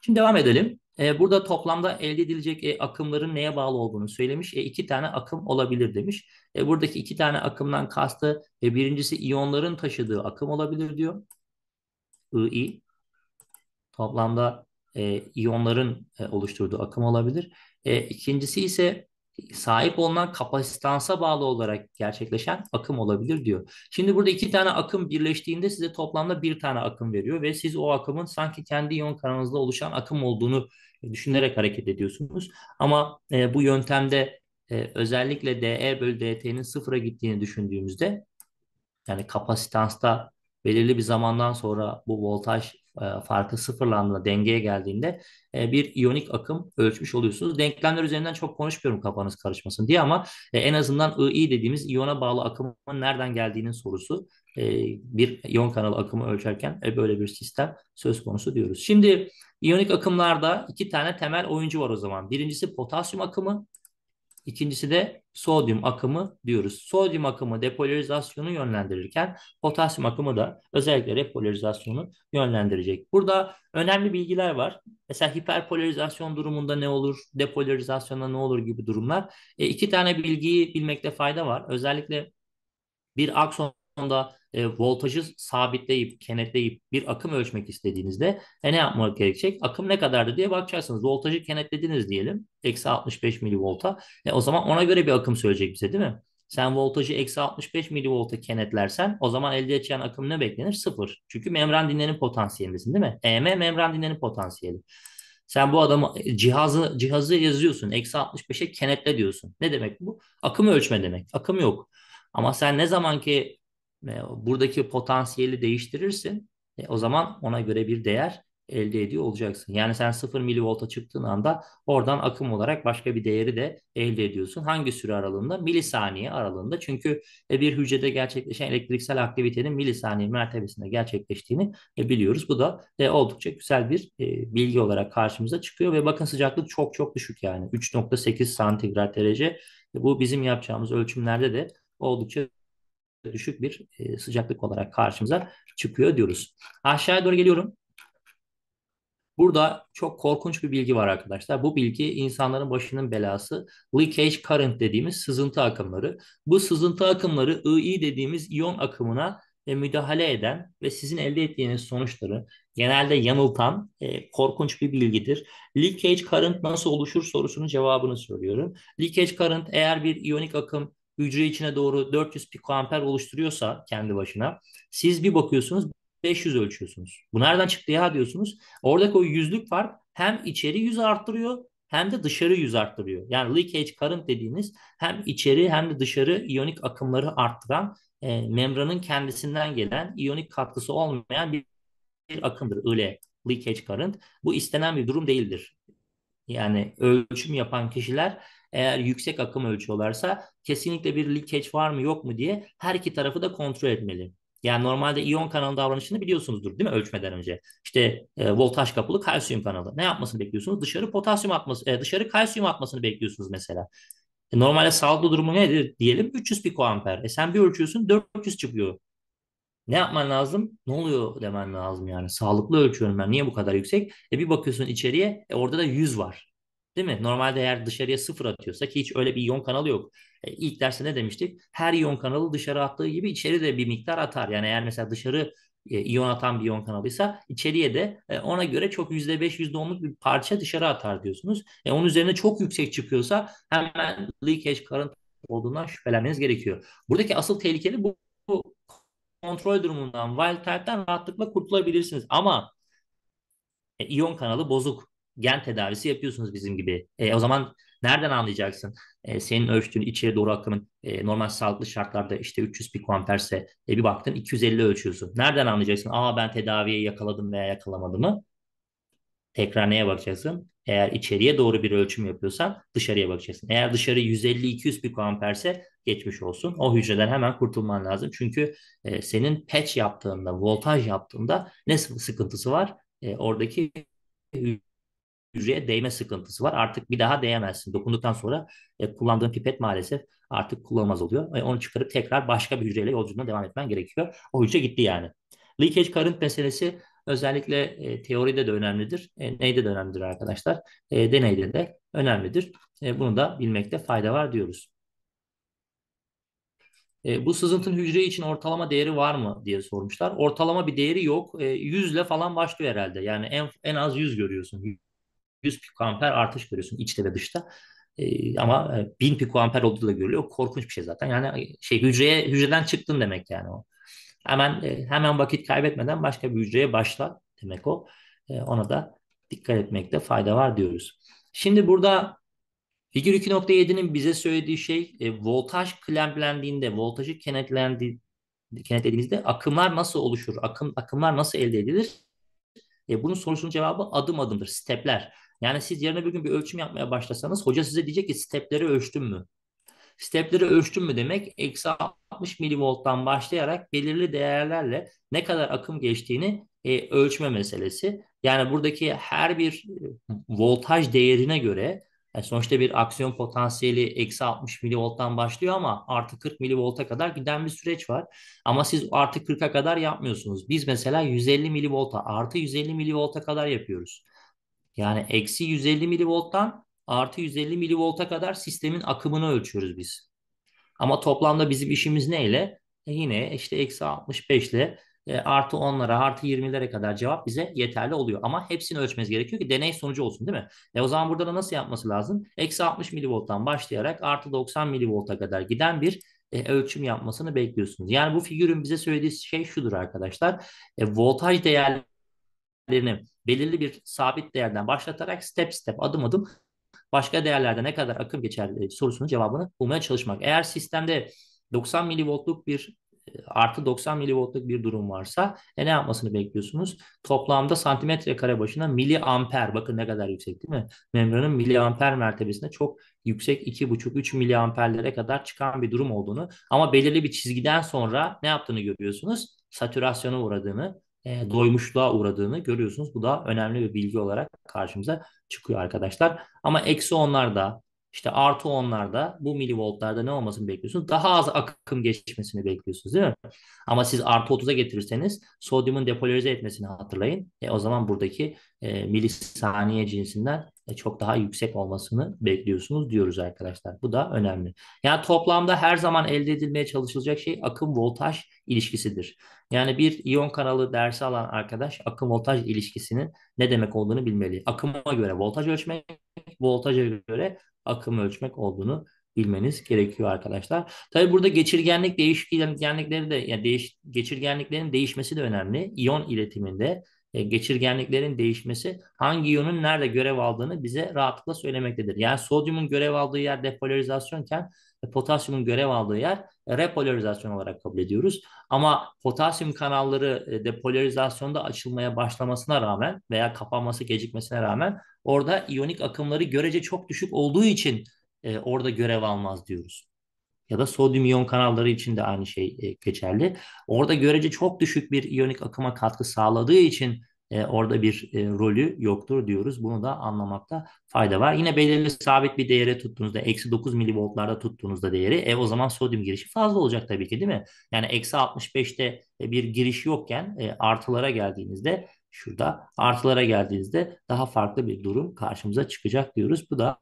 Şimdi devam edelim. E, burada toplamda elde edilecek e, akımların neye bağlı olduğunu söylemiş. E, iki tane akım olabilir demiş. E, buradaki iki tane akımdan kastı birincisi iyonların taşıdığı akım olabilir diyor. i Toplamda iyonların oluşturduğu akım olabilir. E, ikincisi ise sahip olunan kapasitansa bağlı olarak gerçekleşen akım olabilir diyor. Şimdi burada iki tane akım birleştiğinde size toplamda bir tane akım veriyor ve siz o akımın sanki kendi iyon kanalınızda oluşan akım olduğunu düşünerek hareket ediyorsunuz. Ama e, bu yöntemde e, özellikle DE bölü DT'nin sıfıra gittiğini düşündüğümüzde yani kapasitansta belirli bir zamandan sonra bu voltaj e, farkı sıfırlanma dengeye geldiğinde e, bir iyonik akım ölçmüş oluyorsunuz. Denklemler üzerinden çok konuşmuyorum kafanız karışmasın diye ama e, en azından II dediğimiz iyona bağlı akımın nereden geldiğinin sorusu bir iyon kanalı akımı ölçerken böyle bir sistem söz konusu diyoruz. Şimdi iyonik akımlarda iki tane temel oyuncu var o zaman. Birincisi potasyum akımı, İkincisi de sodyum akımı diyoruz. Sodyum akımı depolarizasyonu yönlendirirken potasyum akımı da özellikle repolarizasyonu yönlendirecek. Burada önemli bilgiler var. Mesela hiperpolarizasyon durumunda ne olur, depolarizasyonda ne olur gibi durumlar. E, iki tane bilgiyi bilmekte fayda var. Özellikle bir aksonda e, voltajı sabitleyip, kenetleyip bir akım ölçmek istediğinizde e, ne yapmak gerekecek? Akım ne kadardı diye bakacaksınız. Voltajı kenetlediniz diyelim. Eksi 65 milivolta. E, o zaman ona göre bir akım söyleyecek bize değil mi? Sen voltajı eksi 65 milivolta kenetlersen o zaman elde edeceğin akım ne beklenir? Sıfır. Çünkü membran dinlenim potansiyelindesin değil mi? EM membran dinlenim potansiyeli. Sen bu adamı e, cihazı cihazı yazıyorsun. Eksi 65'e kenetle diyorsun. Ne demek bu? Akım ölçme demek. Akım yok. Ama sen ne zaman ki e, buradaki potansiyeli değiştirirsin. E, o zaman ona göre bir değer elde ediyor olacaksın. Yani sen 0 milivolta çıktığın anda oradan akım olarak başka bir değeri de elde ediyorsun. Hangi süre aralığında? Milisaniye aralığında. Çünkü e, bir hücrede gerçekleşen elektriksel aktivitenin milisaniye mertebesinde gerçekleştiğini biliyoruz. Bu da oldukça güzel bir bilgi olarak karşımıza çıkıyor ve bakın sıcaklık çok çok düşük yani 3.8 santigrat derece. Bu bizim yapacağımız ölçümlerde de oldukça düşük bir e, sıcaklık olarak karşımıza çıkıyor diyoruz. Aşağıya doğru geliyorum. Burada çok korkunç bir bilgi var arkadaşlar. Bu bilgi insanların başının belası. Leakage current dediğimiz sızıntı akımları. Bu sızıntı akımları II e dediğimiz iyon akımına e, müdahale eden ve sizin elde ettiğiniz sonuçları genelde yanıltan e, korkunç bir bilgidir. Leakage current nasıl oluşur sorusunun cevabını söylüyorum. Leakage current eğer bir iyonik akım hücre içine doğru 400 pikoamper oluşturuyorsa kendi başına siz bir bakıyorsunuz 500 ölçüyorsunuz. Bu nereden çıktı ya diyorsunuz. Oradaki o yüzlük fark hem içeri yüz arttırıyor hem de dışarı yüz arttırıyor. Yani leakage current dediğiniz hem içeri hem de dışarı iyonik akımları arttıran e, membranın kendisinden gelen iyonik katkısı olmayan bir, bir akımdır. Öyle leakage current. Bu istenen bir durum değildir. Yani ölçüm yapan kişiler eğer yüksek akım ölçüyorlarsa kesinlikle bir leakage var mı yok mu diye her iki tarafı da kontrol etmeli. Yani normalde iyon kanalı davranışını biliyorsunuzdur değil mi ölçmeden önce? İşte e, voltaj kapılı kalsiyum kanalı. Ne yapmasını bekliyorsunuz? Dışarı potasyum atması, e, dışarı kalsiyum atmasını bekliyorsunuz mesela. E, normalde sağlıklı durumu nedir diyelim? 300 pikoamper. E sen bir ölçüyorsun 400 çıkıyor. Ne yapman lazım? Ne oluyor demen lazım yani. Sağlıklı ölçüyorum ben. Niye bu kadar yüksek? E bir bakıyorsun içeriye e orada da 100 var. Değil mi? Normalde eğer dışarıya sıfır atıyorsa ki hiç öyle bir iyon kanalı yok. E, ilk derste ne demiştik? Her iyon kanalı dışarı attığı gibi içeri de bir miktar atar. Yani eğer mesela dışarı e, iyon atan bir iyon kanalıysa içeriye de e, ona göre çok %5 %10'luk bir parça dışarı atar diyorsunuz. E, onun üzerine çok yüksek çıkıyorsa hemen leakage current olduğundan şüphelenmeniz gerekiyor. Buradaki asıl tehlikeli bu, bu kontrol durumundan wild type'den rahatlıkla kurtulabilirsiniz. Ama e, iyon kanalı bozuk gen tedavisi yapıyorsunuz bizim gibi. E, o zaman nereden anlayacaksın? E, senin ölçtüğün içeri doğru akımın e, normal sağlıklı şartlarda işte 300 pikoamperse e, bir baktın 250 ölçüyorsun. Nereden anlayacaksın? Aa ben tedaviye yakaladım veya yakalamadım mı? Tekrar neye bakacaksın? Eğer içeriye doğru bir ölçüm yapıyorsan dışarıya bakacaksın. Eğer dışarı 150-200 pikoamperse geçmiş olsun. O hücreden hemen kurtulman lazım. Çünkü e, senin patch yaptığında, voltaj yaptığında ne sıkıntısı var? E, oradaki hücreye değme sıkıntısı var. Artık bir daha değemezsin. Dokunduktan sonra e, kullandığın pipet maalesef artık kullanılmaz oluyor. E, onu çıkarıp tekrar başka bir hücreyle yolculuğuna devam etmen gerekiyor. O hücre gitti yani. Leakage current meselesi özellikle e, teoride de önemlidir. E, neyde de önemlidir arkadaşlar? E, deneyde de önemlidir. E, bunu da bilmekte fayda var diyoruz. E, bu sızıntın hücre için ortalama değeri var mı diye sormuşlar. Ortalama bir değeri yok. E, 100 ile falan başlıyor herhalde. Yani en, en az 100 görüyorsun 100 pikoamper artış görüyorsun içte ve dışta. Ee, ama 1000 e, pikoamper olduğu da görülüyor. Korkunç bir şey zaten. Yani şey hücreye hücreden çıktın demek yani o. Hemen e, hemen vakit kaybetmeden başka bir hücreye başla demek o. E, ona da dikkat etmekte fayda var diyoruz. Şimdi burada figür 2.7'nin bize söylediği şey voltaj klemplendiğinde, voltajı kenetlendi, kenetlediğimizde akımlar nasıl oluşur? Akım akımlar nasıl elde edilir? E, bunun sorusunun cevabı adım adımdır, stepler. Yani siz yarına bir gün bir ölçüm yapmaya başlasanız hoca size diyecek ki stepleri ölçtün mü? Stepleri ölçtün mü demek eksi 60 milivolttan başlayarak belirli değerlerle ne kadar akım geçtiğini e, ölçme meselesi. Yani buradaki her bir e, voltaj değerine göre yani e, sonuçta bir aksiyon potansiyeli eksi 60 milivolttan başlıyor ama artı 40 milivolta kadar giden bir süreç var. Ama siz artı 40'a kadar yapmıyorsunuz. Biz mesela 150 milivolta artı 150 milivolta kadar yapıyoruz. Yani eksi 150 milivolttan artı 150 milivolta kadar sistemin akımını ölçüyoruz biz. Ama toplamda bizim işimiz neyle? E yine işte eksi 65 ile e, artı 10'lara artı 20'lere kadar cevap bize yeterli oluyor. Ama hepsini ölçmemiz gerekiyor ki deney sonucu olsun değil mi? E o zaman burada da nasıl yapması lazım? Eksi 60 milivolttan başlayarak artı 90 milivolta kadar giden bir e, ölçüm yapmasını bekliyorsunuz. Yani bu figürün bize söylediği şey şudur arkadaşlar. E, voltaj değerlerini belirli bir sabit değerden başlatarak step step adım adım başka değerlerde ne kadar akım geçer e, sorusunun cevabını bulmaya çalışmak. Eğer sistemde 90 milivoltluk bir e, artı 90 milivoltluk bir durum varsa e ne yapmasını bekliyorsunuz? Toplamda santimetre kare başına mili amper, bakın ne kadar yüksek değil mi? Membranın amper mertebesinde çok yüksek 2,5-3 amperlere kadar çıkan bir durum olduğunu ama belirli bir çizgiden sonra ne yaptığını görüyorsunuz? Satürasyona uğradığını e, doymuşluğa uğradığını görüyorsunuz. Bu da önemli bir bilgi olarak karşımıza çıkıyor arkadaşlar. Ama eksi onlar da işte artı onlarda bu milivoltlarda ne olmasını bekliyorsunuz? Daha az akım geçmesini bekliyorsunuz değil mi? Ama siz artı 30'a getirirseniz sodyumun depolarize etmesini hatırlayın. E, o zaman buradaki e, milisaniye cinsinden e, çok daha yüksek olmasını bekliyorsunuz diyoruz arkadaşlar. Bu da önemli. Yani toplamda her zaman elde edilmeye çalışılacak şey akım voltaj ilişkisidir. Yani bir iyon kanalı dersi alan arkadaş akım voltaj ilişkisinin ne demek olduğunu bilmeli. Akıma göre voltaj ölçmek voltaja göre Akımı ölçmek olduğunu bilmeniz gerekiyor arkadaşlar. Tabi burada geçirgenlik değişkenlikleri de yani değiş, geçirgenliklerin değişmesi de önemli. İyon iletiminde e, geçirgenliklerin değişmesi hangi iyonun nerede görev aldığını bize rahatlıkla söylemektedir. Yani sodyumun görev aldığı yer depolarizasyonken e, potasyumun görev aldığı yer e, repolarizasyon olarak kabul ediyoruz. Ama potasyum kanalları e, depolarizasyonda açılmaya başlamasına rağmen veya kapanması gecikmesine rağmen orada iyonik akımları görece çok düşük olduğu için e, orada görev almaz diyoruz. Ya da sodyum iyon kanalları için de aynı şey e, geçerli. Orada görece çok düşük bir iyonik akıma katkı sağladığı için e, orada bir e, rolü yoktur diyoruz. Bunu da anlamakta fayda var. Yine belirli sabit bir değere tuttuğunuzda, eksi 9 milivoltlarda tuttuğunuzda değeri, e, o zaman sodyum girişi fazla olacak tabii ki değil mi? Yani eksi 65'te e, bir giriş yokken e, artılara geldiğinizde, şurada artılara geldiğinizde daha farklı bir durum karşımıza çıkacak diyoruz. Bu da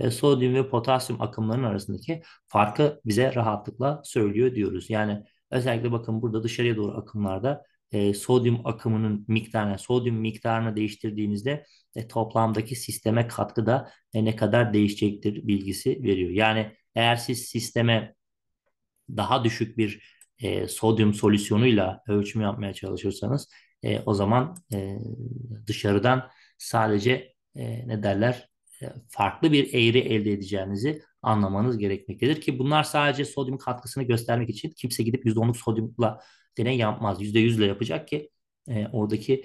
e, sodyum ve potasyum akımlarının arasındaki farkı bize rahatlıkla söylüyor diyoruz. Yani özellikle bakın burada dışarıya doğru akımlarda e, sodyum akımının miktarına, sodyum miktarını değiştirdiğinizde e, toplamdaki sisteme katkıda e, ne kadar değişecektir bilgisi veriyor. Yani eğer siz sisteme daha düşük bir e, sodyum solüsyonuyla ölçüm yapmaya çalışırsanız e, o zaman e, dışarıdan sadece e, ne derler e, farklı bir eğri elde edeceğinizi anlamanız gerekmektedir ki bunlar sadece sodyum katkısını göstermek için kimse gidip %10'luk sodyumla deney yapmaz. yüzde yüzle yapacak ki e, oradaki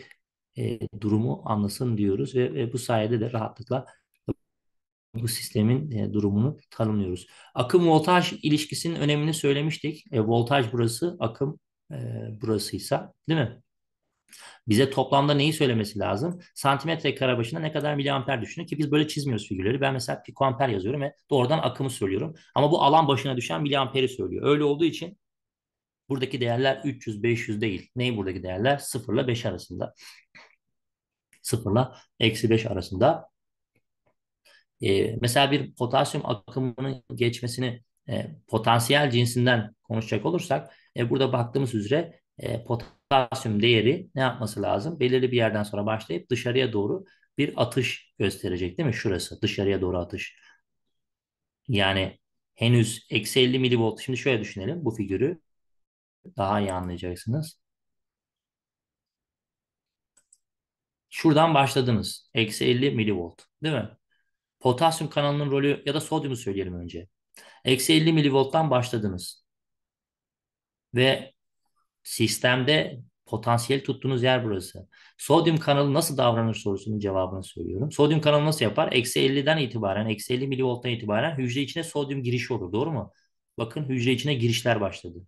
e, durumu anlasın diyoruz ve, ve bu sayede de rahatlıkla bu sistemin e, durumunu tanımlıyoruz. Akım voltaj ilişkisinin önemini söylemiştik. E, voltaj burası, akım e, burasıysa değil mi? Bize toplamda neyi söylemesi lazım? Santimetre kare başına ne kadar miliamper düşünün ki biz böyle çizmiyoruz figürleri. Ben mesela pikoamper yazıyorum ve doğrudan akımı söylüyorum. Ama bu alan başına düşen miliamperi söylüyor. Öyle olduğu için Buradaki değerler 300-500 değil. Ney buradaki değerler? 0 ile 5 arasında. 0 ile eksi 5 arasında. Ee, mesela bir potasyum akımının geçmesini e, potansiyel cinsinden konuşacak olursak e, burada baktığımız üzere e, potasyum değeri ne yapması lazım? Belirli bir yerden sonra başlayıp dışarıya doğru bir atış gösterecek değil mi? Şurası dışarıya doğru atış. Yani henüz eksi 50 milivolt. Şimdi şöyle düşünelim bu figürü daha iyi anlayacaksınız. Şuradan başladınız. Eksi 50 milivolt değil mi? Potasyum kanalının rolü ya da sodyumu söyleyelim önce. Eksi 50 milivolttan başladınız. Ve sistemde potansiyel tuttuğunuz yer burası. Sodyum kanalı nasıl davranır sorusunun cevabını söylüyorum. Sodyum kanalı nasıl yapar? Eksi 50'den itibaren, eksi 50 milivolttan itibaren hücre içine sodyum girişi olur. Doğru mu? Bakın hücre içine girişler başladı.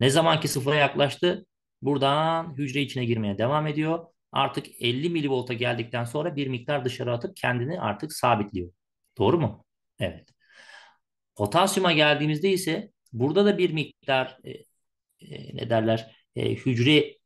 Ne zamanki sıfıra yaklaştı buradan hücre içine girmeye devam ediyor. Artık 50 milivolta geldikten sonra bir miktar dışarı atıp kendini artık sabitliyor. Doğru mu? Evet. Potasyuma geldiğimizde ise burada da bir miktar e, e, ne derler e, hücre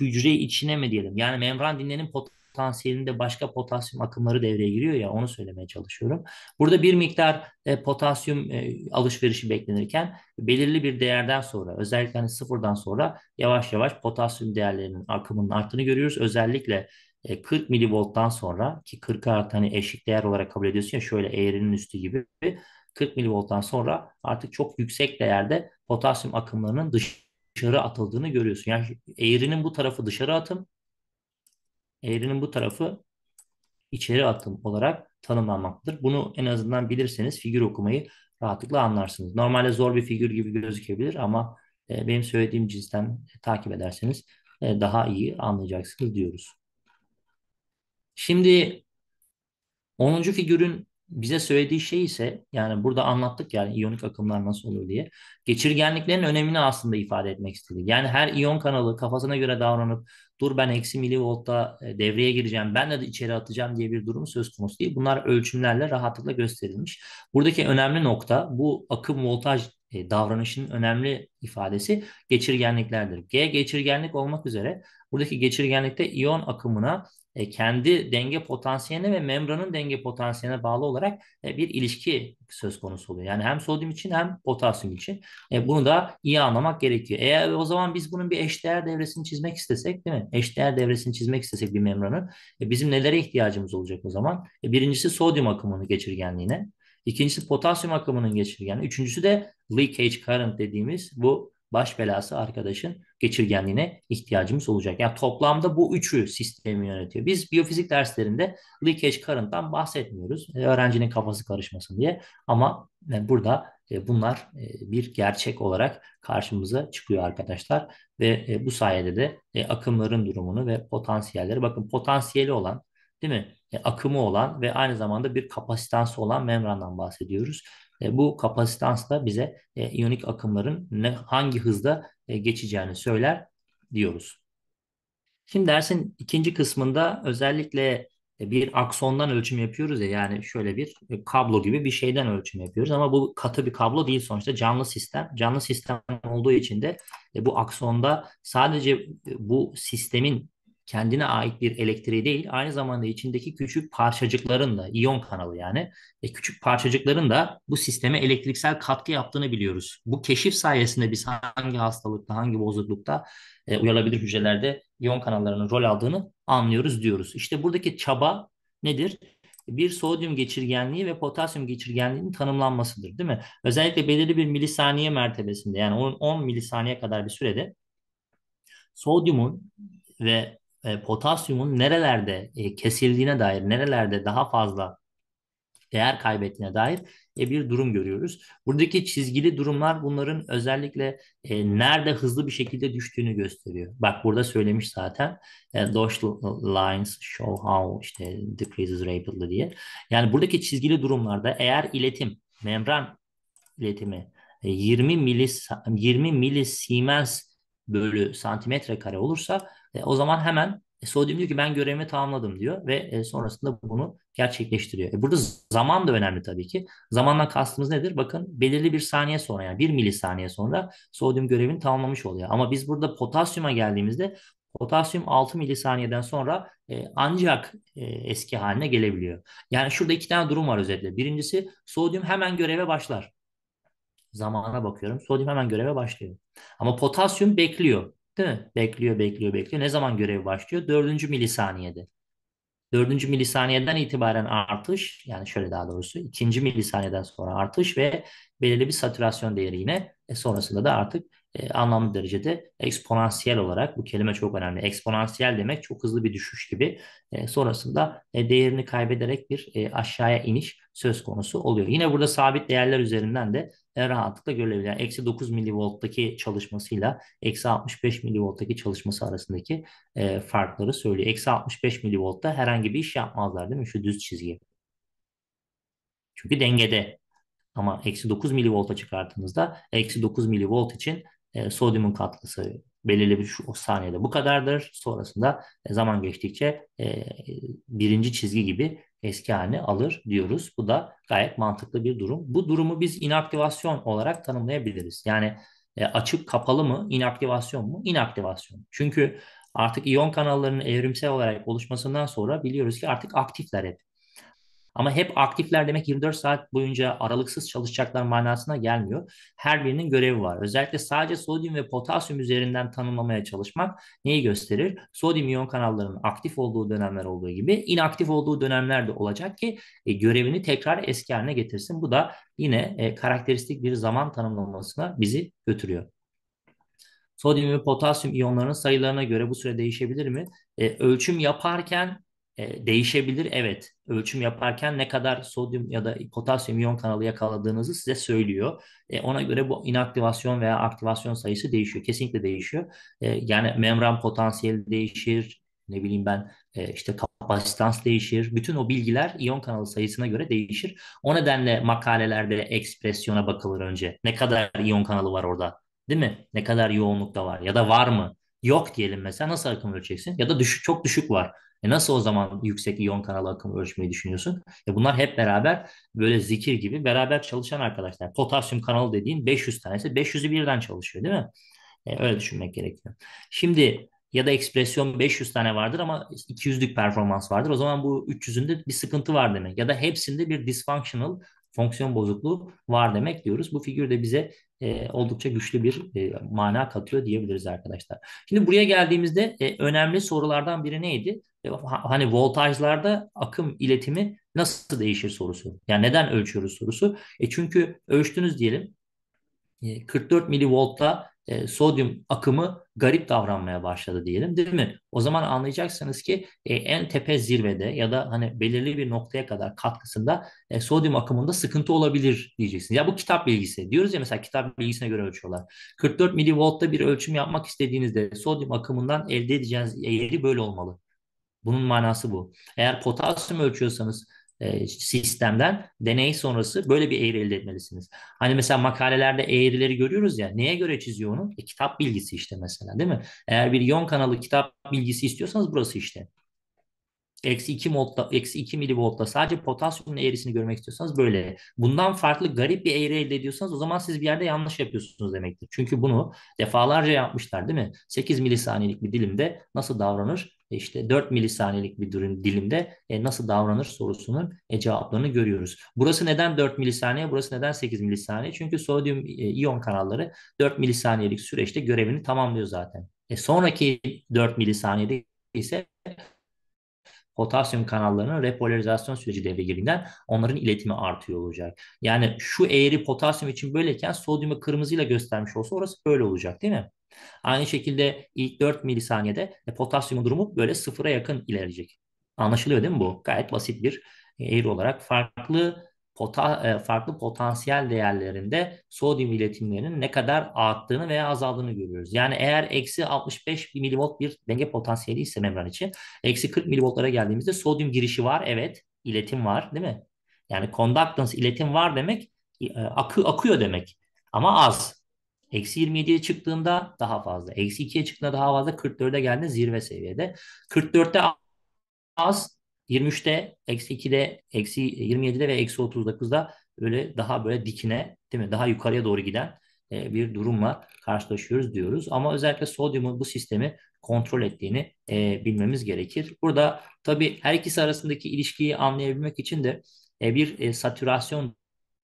hücre içine mi diyelim? Yani membran dinlenin potasyum potansiyelinde başka potasyum akımları devreye giriyor ya onu söylemeye çalışıyorum. Burada bir miktar e, potasyum e, alışverişi beklenirken belirli bir değerden sonra özellikle hani sıfırdan sonra yavaş yavaş potasyum değerlerinin akımının arttığını görüyoruz. Özellikle 40 e, milivolttan sonra ki 40 artı hani eşik değer olarak kabul ediyorsun ya şöyle eğrinin üstü gibi 40 milivolttan sonra artık çok yüksek değerde potasyum akımlarının dışarı atıldığını görüyorsun. Yani eğrinin bu tarafı dışarı atım, eğrinin bu tarafı içeri atım olarak tanımlanmaktadır. Bunu en azından bilirseniz figür okumayı rahatlıkla anlarsınız. Normalde zor bir figür gibi gözükebilir ama e, benim söylediğim cinsten e, takip ederseniz e, daha iyi anlayacaksınız diyoruz. Şimdi 10. figürün bize söylediği şey ise yani burada anlattık yani iyonik akımlar nasıl olur diye. Geçirgenliklerin önemini aslında ifade etmek istedi. Yani her iyon kanalı kafasına göre davranıp dur ben eksi milivoltta e, devreye gireceğim ben de içeri atacağım diye bir durum söz konusu değil. Bunlar ölçümlerle rahatlıkla gösterilmiş. Buradaki önemli nokta bu akım voltaj e, davranışının önemli ifadesi geçirgenliklerdir. G geçirgenlik olmak üzere buradaki geçirgenlikte iyon akımına e, kendi denge potansiyeline ve membranın denge potansiyeline bağlı olarak e, bir ilişki söz konusu oluyor. Yani hem sodyum için hem potasyum için. E, bunu da iyi anlamak gerekiyor. Eğer o zaman biz bunun bir eşdeğer devresini çizmek istesek değil mi? Eşdeğer devresini çizmek istesek bir membranı e, bizim nelere ihtiyacımız olacak o zaman? E, birincisi sodyum akımının geçirgenliğine. İkincisi potasyum akımının geçirgenliği. Üçüncüsü de leakage current dediğimiz bu baş belası arkadaşın geçirgenliğine ihtiyacımız olacak. Yani toplamda bu üçü sistemi yönetiyor. Biz biyofizik derslerinde leakage current'tan bahsetmiyoruz. E, öğrencinin kafası karışmasın diye. Ama e, burada e, bunlar bir gerçek olarak karşımıza çıkıyor arkadaşlar. Ve bu sayede de akımların durumunu ve potansiyelleri bakın potansiyeli olan değil mi? akımı olan ve aynı zamanda bir kapasitansı olan membrandan bahsediyoruz. E, bu kapasitans da bize e, iyonik akımların ne, hangi hızda e, geçeceğini söyler diyoruz. Şimdi dersin ikinci kısmında özellikle e, bir aksondan ölçüm yapıyoruz ya yani şöyle bir e, kablo gibi bir şeyden ölçüm yapıyoruz ama bu katı bir kablo değil sonuçta canlı sistem. Canlı sistem olduğu için de e, bu aksonda sadece bu sistemin kendine ait bir elektriği değil aynı zamanda içindeki küçük parçacıkların da iyon kanalı yani e, küçük parçacıkların da bu sisteme elektriksel katkı yaptığını biliyoruz. Bu keşif sayesinde biz hangi hastalıkta hangi bozuklukta e, uyarılabilir hücrelerde iyon kanallarının rol aldığını anlıyoruz diyoruz. İşte buradaki çaba nedir? bir sodyum geçirgenliği ve potasyum geçirgenliğinin tanımlanmasıdır değil mi? Özellikle belirli bir milisaniye mertebesinde yani 10, 10 milisaniye kadar bir sürede sodyumun ve e, potasyumun nerelerde e, kesildiğine dair, nerelerde daha fazla değer kaybettiğine dair e, bir durum görüyoruz. Buradaki çizgili durumlar bunların özellikle e, nerede hızlı bir şekilde düştüğünü gösteriyor. Bak burada söylemiş zaten e, Dosh lines show how işte decreases rapidly diye. Yani buradaki çizgili durumlarda eğer iletim, membran iletimi 20 e, milis 20 milisiemens bölü santimetre kare olursa e, o zaman hemen e, Sodyum diyor ki ben görevimi tamamladım diyor ve e, sonrasında bunu gerçekleştiriyor. E, burada zaman da önemli tabii ki. Zamandan kastımız nedir? Bakın belirli bir saniye sonra yani bir milisaniye sonra sodyum görevini tamamlamış oluyor. Ama biz burada potasyuma geldiğimizde Potasyum 6 milisaniyeden sonra ancak eski haline gelebiliyor. Yani şurada iki tane durum var özetle. Birincisi sodyum hemen göreve başlar. Zamana bakıyorum. Sodyum hemen göreve başlıyor. Ama potasyum bekliyor. Değil mi? Bekliyor, bekliyor, bekliyor. Ne zaman görev başlıyor? Dördüncü milisaniyede. Dördüncü milisaniyeden itibaren artış, yani şöyle daha doğrusu ikinci milisaniyeden sonra artış ve belirli bir satürasyon değeri yine e sonrasında da artık e, anlamlı derecede eksponansiyel olarak bu kelime çok önemli. Eksponansiyel demek çok hızlı bir düşüş gibi. E, sonrasında e, değerini kaybederek bir e, aşağıya iniş söz konusu oluyor. Yine burada sabit değerler üzerinden de e, rahatlıkla görülebilir. Yani eksi 9 milivolttaki çalışmasıyla eksi 65 milivolttaki çalışması arasındaki e, farkları söylüyor. Eksi 65 milivoltta herhangi bir iş yapmazlar değil mi? Şu düz çizgi. Çünkü dengede. Ama eksi 9 milivolta çıkarttığınızda eksi 9 milivolt için e, sodyumun katkısı belirli bir şu, o saniyede bu kadardır. Sonrasında e, zaman geçtikçe e, birinci çizgi gibi eski haline alır diyoruz. Bu da gayet mantıklı bir durum. Bu durumu biz inaktivasyon olarak tanımlayabiliriz. Yani e, açık kapalı mı, inaktivasyon mu? İnaktivasyon. Çünkü artık iyon kanallarının evrimsel olarak oluşmasından sonra biliyoruz ki artık aktifler hep. Ama hep aktifler demek 24 saat boyunca aralıksız çalışacaklar manasına gelmiyor. Her birinin görevi var. Özellikle sadece sodyum ve potasyum üzerinden tanımlamaya çalışmak neyi gösterir? Sodyum iyon kanallarının aktif olduğu dönemler olduğu gibi inaktif olduğu dönemler de olacak ki e, görevini tekrar eski haline getirsin. Bu da yine e, karakteristik bir zaman tanımlamasına bizi götürüyor. Sodyum ve potasyum iyonlarının sayılarına göre bu süre değişebilir mi? E, ölçüm yaparken e, değişebilir evet ölçüm yaparken ne kadar sodyum ya da potasyum iyon kanalı yakaladığınızı size söylüyor. E, ona göre bu inaktivasyon veya aktivasyon sayısı değişiyor. Kesinlikle değişiyor. E, yani membran potansiyeli değişir, ne bileyim ben e, işte kapasitans değişir. Bütün o bilgiler iyon kanalı sayısına göre değişir. O nedenle makalelerde ekspresyona bakılır önce. Ne kadar iyon kanalı var orada? Değil mi? Ne kadar yoğunlukta var? Ya da var mı? Yok diyelim mesela nasıl akım ölçeceksin? Ya da düşük, çok düşük var. E nasıl o zaman yüksek iyon kanalı akımı ölçmeyi düşünüyorsun? E bunlar hep beraber böyle zikir gibi beraber çalışan arkadaşlar. Potasyum kanalı dediğin 500 tanesi 500'ü birden çalışıyor değil mi? E öyle düşünmek gerekiyor. Şimdi ya da ekspresyon 500 tane vardır ama 200'lük performans vardır. O zaman bu 300'ünde bir sıkıntı var demek. Ya da hepsinde bir dysfunctional fonksiyon bozukluğu var demek diyoruz. Bu figür de bize e, oldukça güçlü bir e, mana katıyor diyebiliriz arkadaşlar. Şimdi buraya geldiğimizde e, önemli sorulardan biri neydi? E, hani voltajlarda akım iletimi nasıl değişir sorusu. Yani neden ölçüyoruz sorusu. E çünkü ölçtünüz diyelim 44 e, milivoltta e, sodyum akımı garip davranmaya başladı diyelim değil mi? O zaman anlayacaksınız ki e, en tepe zirvede ya da hani belirli bir noktaya kadar katkısında e, sodyum akımında sıkıntı olabilir diyeceksiniz. Ya bu kitap bilgisi. Diyoruz ya mesela kitap bilgisine göre ölçüyorlar. 44 milivoltta bir ölçüm yapmak istediğinizde sodyum akımından elde edeceğiniz yeri böyle olmalı. Bunun manası bu. Eğer potasyum ölçüyorsanız e, sistemden deney sonrası böyle bir eğri elde etmelisiniz. Hani mesela makalelerde eğrileri görüyoruz ya neye göre çiziyor onu? E, kitap bilgisi işte mesela değil mi? Eğer bir yon kanalı kitap bilgisi istiyorsanız burası işte eksi 2 voltla, eksi 2 milivoltla sadece potasyumun eğrisini görmek istiyorsanız böyle. Bundan farklı garip bir eğri elde ediyorsanız o zaman siz bir yerde yanlış yapıyorsunuz demektir. Çünkü bunu defalarca yapmışlar değil mi? 8 milisaniyelik bir dilimde nasıl davranır? E işte 4 milisaniyelik bir durum dilimde e, nasıl davranır sorusunun e, cevaplarını görüyoruz. Burası neden 4 milisaniye, burası neden 8 milisaniye? Çünkü sodyum e, iyon kanalları 4 milisaniyelik süreçte görevini tamamlıyor zaten. E, sonraki 4 milisaniyede ise potasyum kanallarının repolarizasyon süreci devreye girdiğinden onların iletimi artıyor olacak. Yani şu eğri potasyum için böyleyken sodyumu kırmızıyla göstermiş olsa orası böyle olacak değil mi? Aynı şekilde ilk 4 milisaniyede e, potasyumun durumu böyle sıfıra yakın ilerleyecek. Anlaşılıyor değil mi bu? Gayet basit bir eğri olarak farklı pota, e, farklı potansiyel değerlerinde sodyum iletimlerinin ne kadar arttığını veya azaldığını görüyoruz. Yani eğer eksi 65 milivolt bir denge potansiyeli ise membran için eksi 40 milivoltlara geldiğimizde sodyum girişi var evet iletim var değil mi? Yani conductance iletim var demek e, akı, akıyor demek ama az. Eksi 27'ye çıktığında daha fazla. Eksi 2'ye çıktığında daha fazla. 44'e geldiğinde zirve seviyede. 44'te az 23'te, eksi 2'de, eksi 27'de ve eksi 39'da öyle daha böyle dikine değil mi? Daha yukarıya doğru giden e, bir durumla karşılaşıyoruz diyoruz. Ama özellikle sodyumun bu sistemi kontrol ettiğini e, bilmemiz gerekir. Burada tabii her ikisi arasındaki ilişkiyi anlayabilmek için de e, bir e, satürasyon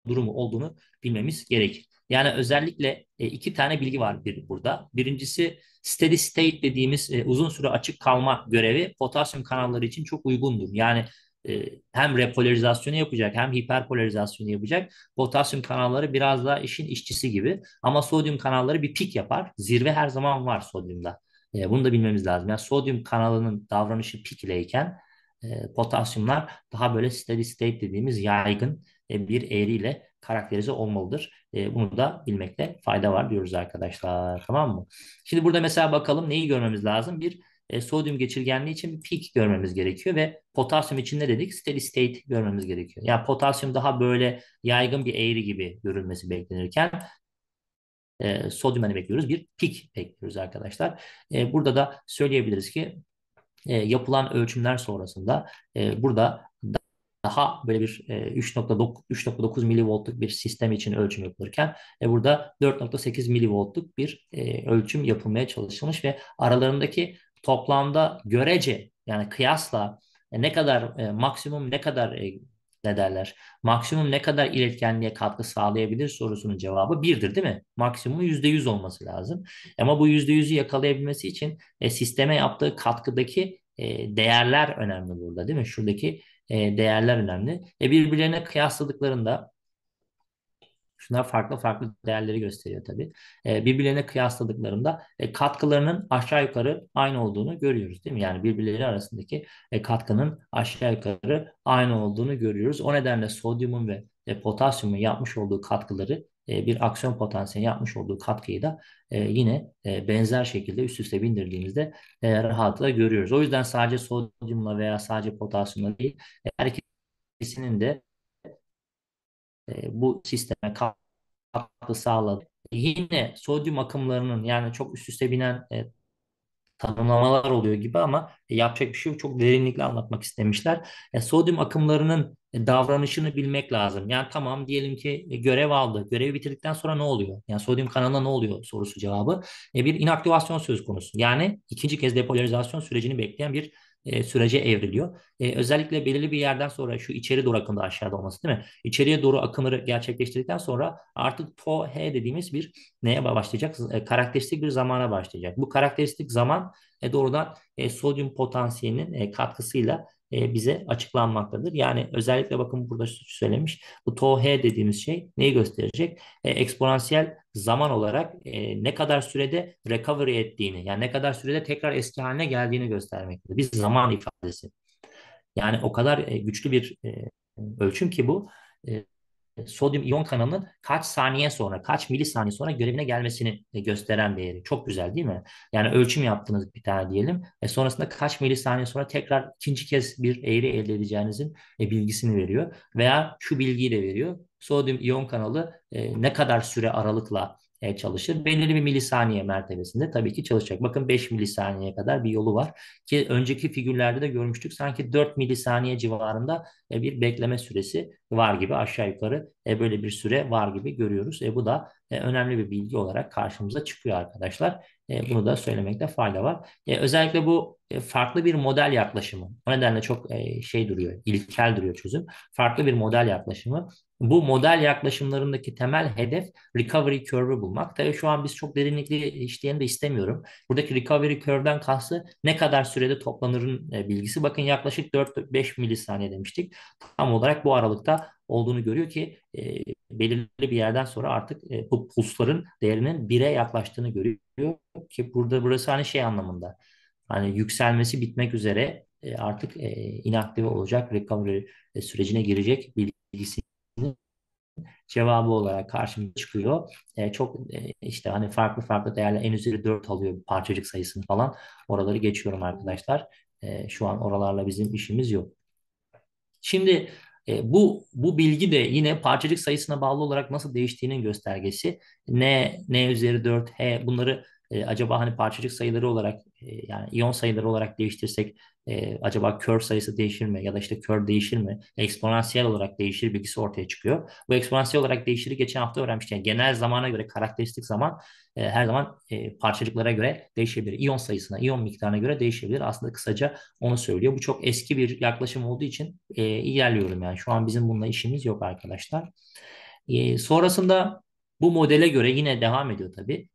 durumu olduğunu bilmemiz gerekir. Yani özellikle e, iki tane bilgi var bir burada. Birincisi steady state dediğimiz e, uzun süre açık kalma görevi potasyum kanalları için çok uygundur. Yani e, hem repolarizasyonu yapacak hem hiperpolarizasyonu yapacak. Potasyum kanalları biraz daha işin işçisi gibi ama sodyum kanalları bir pik yapar. Zirve her zaman var sodyumda. E, bunu da bilmemiz lazım. Yani sodyum kanalının davranışı pik ileyken e, potasyumlar daha böyle steady state dediğimiz yaygın e, bir eğriyle karakterize olmalıdır. E, bunu da bilmekte fayda var diyoruz arkadaşlar. Tamam mı? Şimdi burada mesela bakalım neyi görmemiz lazım? Bir e, sodyum geçirgenliği için peak görmemiz gerekiyor ve potasyum için ne dedik? Steady state görmemiz gerekiyor. Yani potasyum daha böyle yaygın bir eğri gibi görülmesi beklenirken e, sodyum ne bekliyoruz? Bir peak bekliyoruz arkadaşlar. E, burada da söyleyebiliriz ki e, yapılan ölçümler sonrasında e, burada daha böyle bir 3.9 e, milivoltluk bir sistem için ölçüm yapılırken e, burada 4.8 milivoltluk bir e, ölçüm yapılmaya çalışılmış ve aralarındaki toplamda görece yani kıyasla e, ne kadar maksimum ne kadar ne derler? Maksimum ne kadar iletkenliğe katkı sağlayabilir sorusunun cevabı birdir değil mi? Maksimum %100 olması lazım. Ama bu %100'ü yakalayabilmesi için e, sisteme yaptığı katkıdaki e, değerler önemli burada değil mi? Şuradaki e, değerler önemli. E birbirlerine kıyasladıklarında şunlar farklı farklı değerleri gösteriyor tabii. E, birbirlerine kıyasladıklarında e, katkılarının aşağı yukarı aynı olduğunu görüyoruz değil mi? Yani birbirleri arasındaki e, katkının aşağı yukarı aynı olduğunu görüyoruz. O nedenle sodyumun ve e, potasyumun yapmış olduğu katkıları e, bir aksiyon potansiyeli yapmış olduğu katkıyı da e, yine e, benzer şekilde üst üste bindirdiğinizde rahatlıkla görüyoruz. O yüzden sadece sodyumla veya sadece potasyumla değil her ikisinin de bu sisteme katkı sağladı. Yine sodyum akımlarının yani çok üst üste binen tanımlamalar oluyor gibi ama e, yapacak bir şey yok. Çok derinlikle anlatmak istemişler. E, sodyum akımlarının e, davranışını bilmek lazım. Yani tamam diyelim ki e, görev aldı. Görevi bitirdikten sonra ne oluyor? Yani sodyum kanalına ne oluyor sorusu cevabı. bir inaktivasyon söz konusu. Yani ikinci kez depolarizasyon sürecini bekleyen bir e, sürece evriliyor. E, özellikle belirli bir yerden sonra şu içeri doğru akımda aşağıda olması değil mi? İçeriye doğru akımları gerçekleştirdikten sonra artık to he dediğimiz bir neye başlayacak? E, karakteristik bir zamana başlayacak. Bu karakteristik zaman e, doğrudan e, sodyum potansiyelinin e, katkısıyla e, bize açıklanmaktadır. Yani özellikle bakın burada söylemiş. Bu tohe dediğimiz şey neyi gösterecek? E, eksponansiyel zaman olarak e, ne kadar sürede recovery ettiğini, yani ne kadar sürede tekrar eski haline geldiğini göstermektedir. Bir zaman ifadesi. Yani o kadar e, güçlü bir e, ölçüm ki bu. E, e, sodyum iyon kanalının kaç saniye sonra, kaç milisaniye sonra görevine gelmesini e, gösteren bir değeri. Çok güzel değil mi? Yani ölçüm yaptınız bir tane diyelim. E sonrasında kaç milisaniye sonra tekrar ikinci kez bir eğri elde edeceğinizin e, bilgisini veriyor. Veya şu bilgiyi de veriyor. Sodyum iyon kanalı ne kadar süre aralıkla e, çalışır. Belirli bir milisaniye mertebesinde tabii ki çalışacak. Bakın 5 milisaniyeye kadar bir yolu var ki önceki figürlerde de görmüştük sanki 4 milisaniye civarında e, bir bekleme süresi var gibi aşağı yukarı e, böyle bir süre var gibi görüyoruz. E, bu da e, önemli bir bilgi olarak karşımıza çıkıyor arkadaşlar. E, bunu da söylemekte fayda var. E, özellikle bu e, farklı bir model yaklaşımı. O nedenle çok e, şey duruyor, ilkel duruyor çözüm. Farklı bir model yaklaşımı. Bu model yaklaşımlarındaki temel hedef recovery curve'ü bulmak. Tabii şu an biz çok derinlikli işleyeni de istemiyorum. Buradaki recovery curve'den kastı ne kadar sürede toplanırın e, bilgisi. Bakın yaklaşık 4-5 milisaniye demiştik. Tam olarak bu aralıkta olduğunu görüyor ki e, belirli bir yerden sonra artık e, bu pulsların değerinin bire yaklaştığını görüyor ki burada burası hani şey anlamında hani yükselmesi bitmek üzere e, artık e, inaktive olacak recovery e, sürecine girecek bilgisinin cevabı olarak karşımıza çıkıyor. E, çok e, işte hani farklı farklı değerler en üzeri 4 alıyor parçacık sayısını falan. Oraları geçiyorum arkadaşlar. E, şu an oralarla bizim işimiz yok. Şimdi e, bu bu bilgi de yine parçacık sayısına bağlı olarak nasıl değiştiğinin göstergesi. N, N üzeri 4, H bunları e, acaba hani parçacık sayıları olarak e, yani iyon sayıları olarak değiştirsek e, acaba kör sayısı değişir mi ya da işte kör değişir mi? Eksponansiyel olarak değişir bilgisi ortaya çıkıyor. Bu eksponansiyel olarak değişir. geçen hafta öğrenmiştik. Yani genel zamana göre karakteristik zaman e, her zaman e, parçacıklara göre değişebilir. İyon sayısına, iyon miktarına göre değişebilir. Aslında kısaca onu söylüyor. Bu çok eski bir yaklaşım olduğu için e, ilerliyorum yani. Şu an bizim bununla işimiz yok arkadaşlar. E, sonrasında bu modele göre yine devam ediyor tabii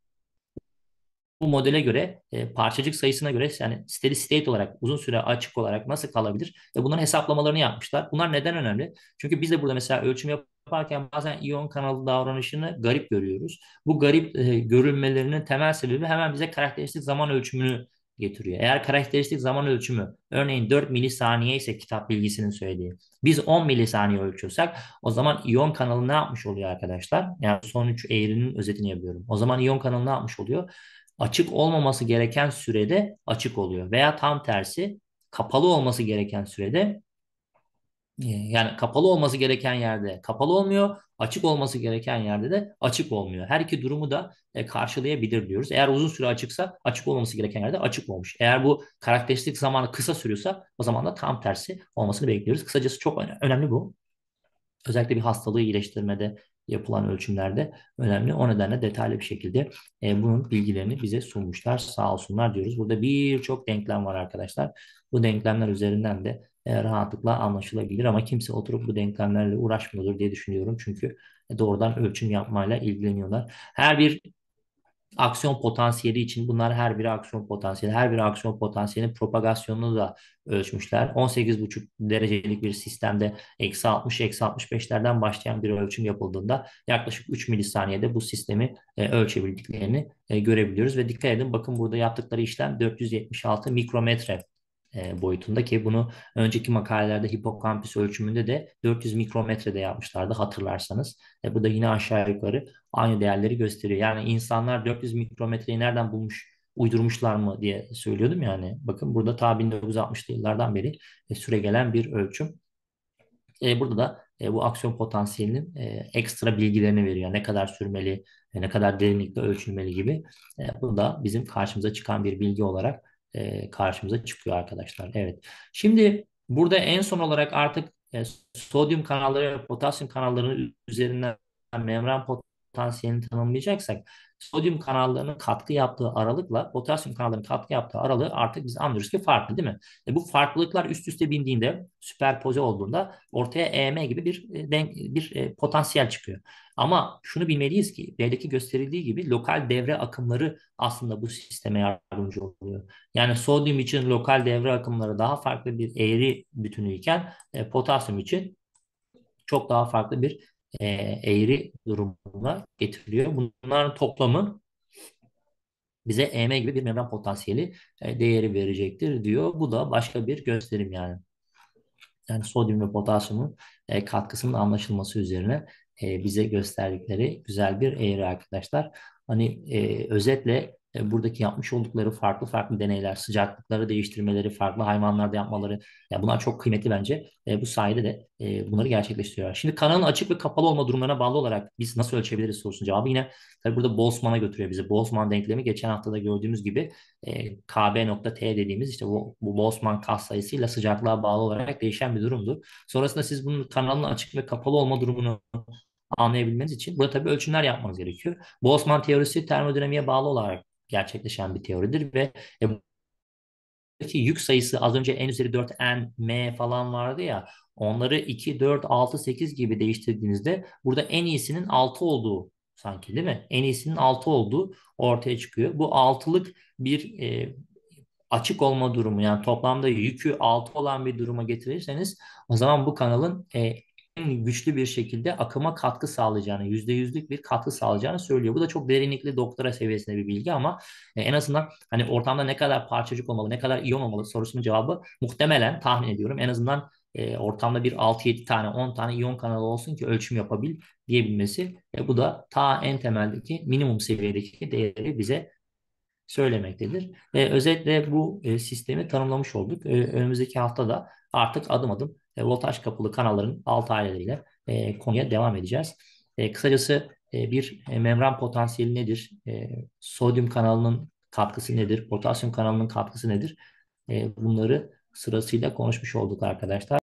bu modele göre e, parçacık sayısına göre yani steady state olarak uzun süre açık olarak nasıl kalabilir? Ve bunların hesaplamalarını yapmışlar. Bunlar neden önemli? Çünkü biz de burada mesela ölçüm yaparken bazen iyon kanalı davranışını garip görüyoruz. Bu garip e, görülmelerinin temel sebebi hemen bize karakteristik zaman ölçümünü getiriyor. Eğer karakteristik zaman ölçümü örneğin 4 milisaniye ise kitap bilgisinin söylediği biz 10 milisaniye ölçüyorsak o zaman iyon kanalı ne yapmış oluyor arkadaşlar? Yani son 3 eğrinin özetini yapıyorum. O zaman iyon kanalı ne yapmış oluyor? açık olmaması gereken sürede açık oluyor. Veya tam tersi kapalı olması gereken sürede e, yani kapalı olması gereken yerde kapalı olmuyor, açık olması gereken yerde de açık olmuyor. Her iki durumu da e, karşılayabilir diyoruz. Eğer uzun süre açıksa açık olması gereken yerde açık olmuş. Eğer bu karakteristik zamanı kısa sürüyorsa o zaman da tam tersi olmasını bekliyoruz. Kısacası çok önemli bu. Özellikle bir hastalığı iyileştirmede yapılan ölçümlerde önemli. O nedenle detaylı bir şekilde e, bunun bilgilerini bize sunmuşlar. Sağ olsunlar diyoruz. Burada birçok denklem var arkadaşlar. Bu denklemler üzerinden de e, rahatlıkla anlaşılabilir ama kimse oturup bu denklemlerle uğraşmıyordur diye düşünüyorum. Çünkü e, doğrudan ölçüm yapmayla ilgileniyorlar. Her bir aksiyon potansiyeli için bunlar her biri aksiyon potansiyeli. Her bir aksiyon potansiyelinin propagasyonunu da ölçmüşler. 18,5 derecelik bir sistemde eksi 60, eksi 65'lerden başlayan bir ölçüm yapıldığında yaklaşık 3 milisaniyede bu sistemi e, ölçebildiklerini e, görebiliyoruz. Ve dikkat edin bakın burada yaptıkları işlem 476 mikrometre e, boyutunda ki bunu önceki makalelerde hipokampüs ölçümünde de 400 mikrometrede yapmışlardı hatırlarsanız. E, bu da yine aşağı yukarı aynı değerleri gösteriyor. Yani insanlar 400 mikrometreyi nereden bulmuş uydurmuşlar mı diye söylüyordum yani. Bakın burada ta 1960'lı yıllardan beri e, süre gelen bir ölçüm. E, burada da e, bu aksiyon potansiyelinin ekstra bilgilerini veriyor. Ne kadar sürmeli, ne kadar derinlikte ölçülmeli gibi. E, bu da bizim karşımıza çıkan bir bilgi olarak e, karşımıza çıkıyor arkadaşlar. Evet. Şimdi burada en son olarak artık e, sodyum kanalları ve potasyum kanallarının üzerinden membran potansiyelini tanımlayacaksak sodyum kanallarının katkı yaptığı aralıkla potasyum kanallarının katkı yaptığı aralığı artık biz anlıyoruz ki farklı değil mi? E bu farklılıklar üst üste bindiğinde süperpoze olduğunda ortaya EM gibi bir e, denk, bir e, potansiyel çıkıyor. Ama şunu bilmeliyiz ki B'deki gösterildiği gibi lokal devre akımları aslında bu sisteme yardımcı oluyor. Yani sodyum için lokal devre akımları daha farklı bir eğri bütünüyken e, potasyum için çok daha farklı bir e, eğri durumuna getiriyor. Bunların toplamı bize EM gibi bir membran potansiyeli e, değeri verecektir diyor. Bu da başka bir gösterim yani. Yani sodyum ve potasyumun e, katkısının anlaşılması üzerine e, bize gösterdikleri güzel bir eğri arkadaşlar. Hani e, özetle e, buradaki yapmış oldukları farklı farklı deneyler, sıcaklıkları değiştirmeleri, farklı hayvanlarda yapmaları yani bunlar çok kıymetli bence. E, bu sayede de e, bunları gerçekleştiriyorlar. Şimdi kanalın açık ve kapalı olma durumlarına bağlı olarak biz nasıl ölçebiliriz sorusunun cevabı yine tabii burada Boltzmann'a götürüyor bizi. Boltzmann denklemi geçen haftada gördüğümüz gibi e, kb.t dediğimiz işte bu, bu Boltzmann kas sayısıyla sıcaklığa bağlı olarak değişen bir durumdur Sonrasında siz bunun kanalın açık ve kapalı olma durumunu anlayabilmeniz için burada tabii ölçümler yapmanız gerekiyor. Boltzmann teorisi termodinamiğe bağlı olarak gerçekleşen bir teoridir ve e, ki yük sayısı az önce en üzeri 4 n m falan vardı ya onları 2 4 6 8 gibi değiştirdiğinizde burada en iyisinin 6 olduğu sanki değil mi? En iyisinin 6 olduğu ortaya çıkıyor. Bu 6'lık bir e, açık olma durumu yani toplamda yükü 6 olan bir duruma getirirseniz o zaman bu kanalın e, güçlü bir şekilde akıma katkı sağlayacağını, yüzde yüzlük bir katkı sağlayacağını söylüyor. Bu da çok derinlikli doktora seviyesinde bir bilgi ama e, en azından hani ortamda ne kadar parçacık olmalı, ne kadar iyon olmalı sorusunun cevabı muhtemelen tahmin ediyorum. En azından e, ortamda bir 6-7 tane 10 tane iyon kanalı olsun ki ölçüm yapabil diyebilmesi. E, bu da ta en temeldeki minimum seviyedeki değeri bize söylemektedir. E, özetle bu e, sistemi tanımlamış olduk. E, önümüzdeki hafta da artık adım adım e, voltaj kapılı kanalların alt aileleriyle e, konuya devam edeceğiz. E, kısacası e, bir e, membran potansiyeli nedir? E, sodyum kanalının katkısı nedir? Potasyum kanalının katkısı nedir? E, bunları sırasıyla konuşmuş olduk arkadaşlar.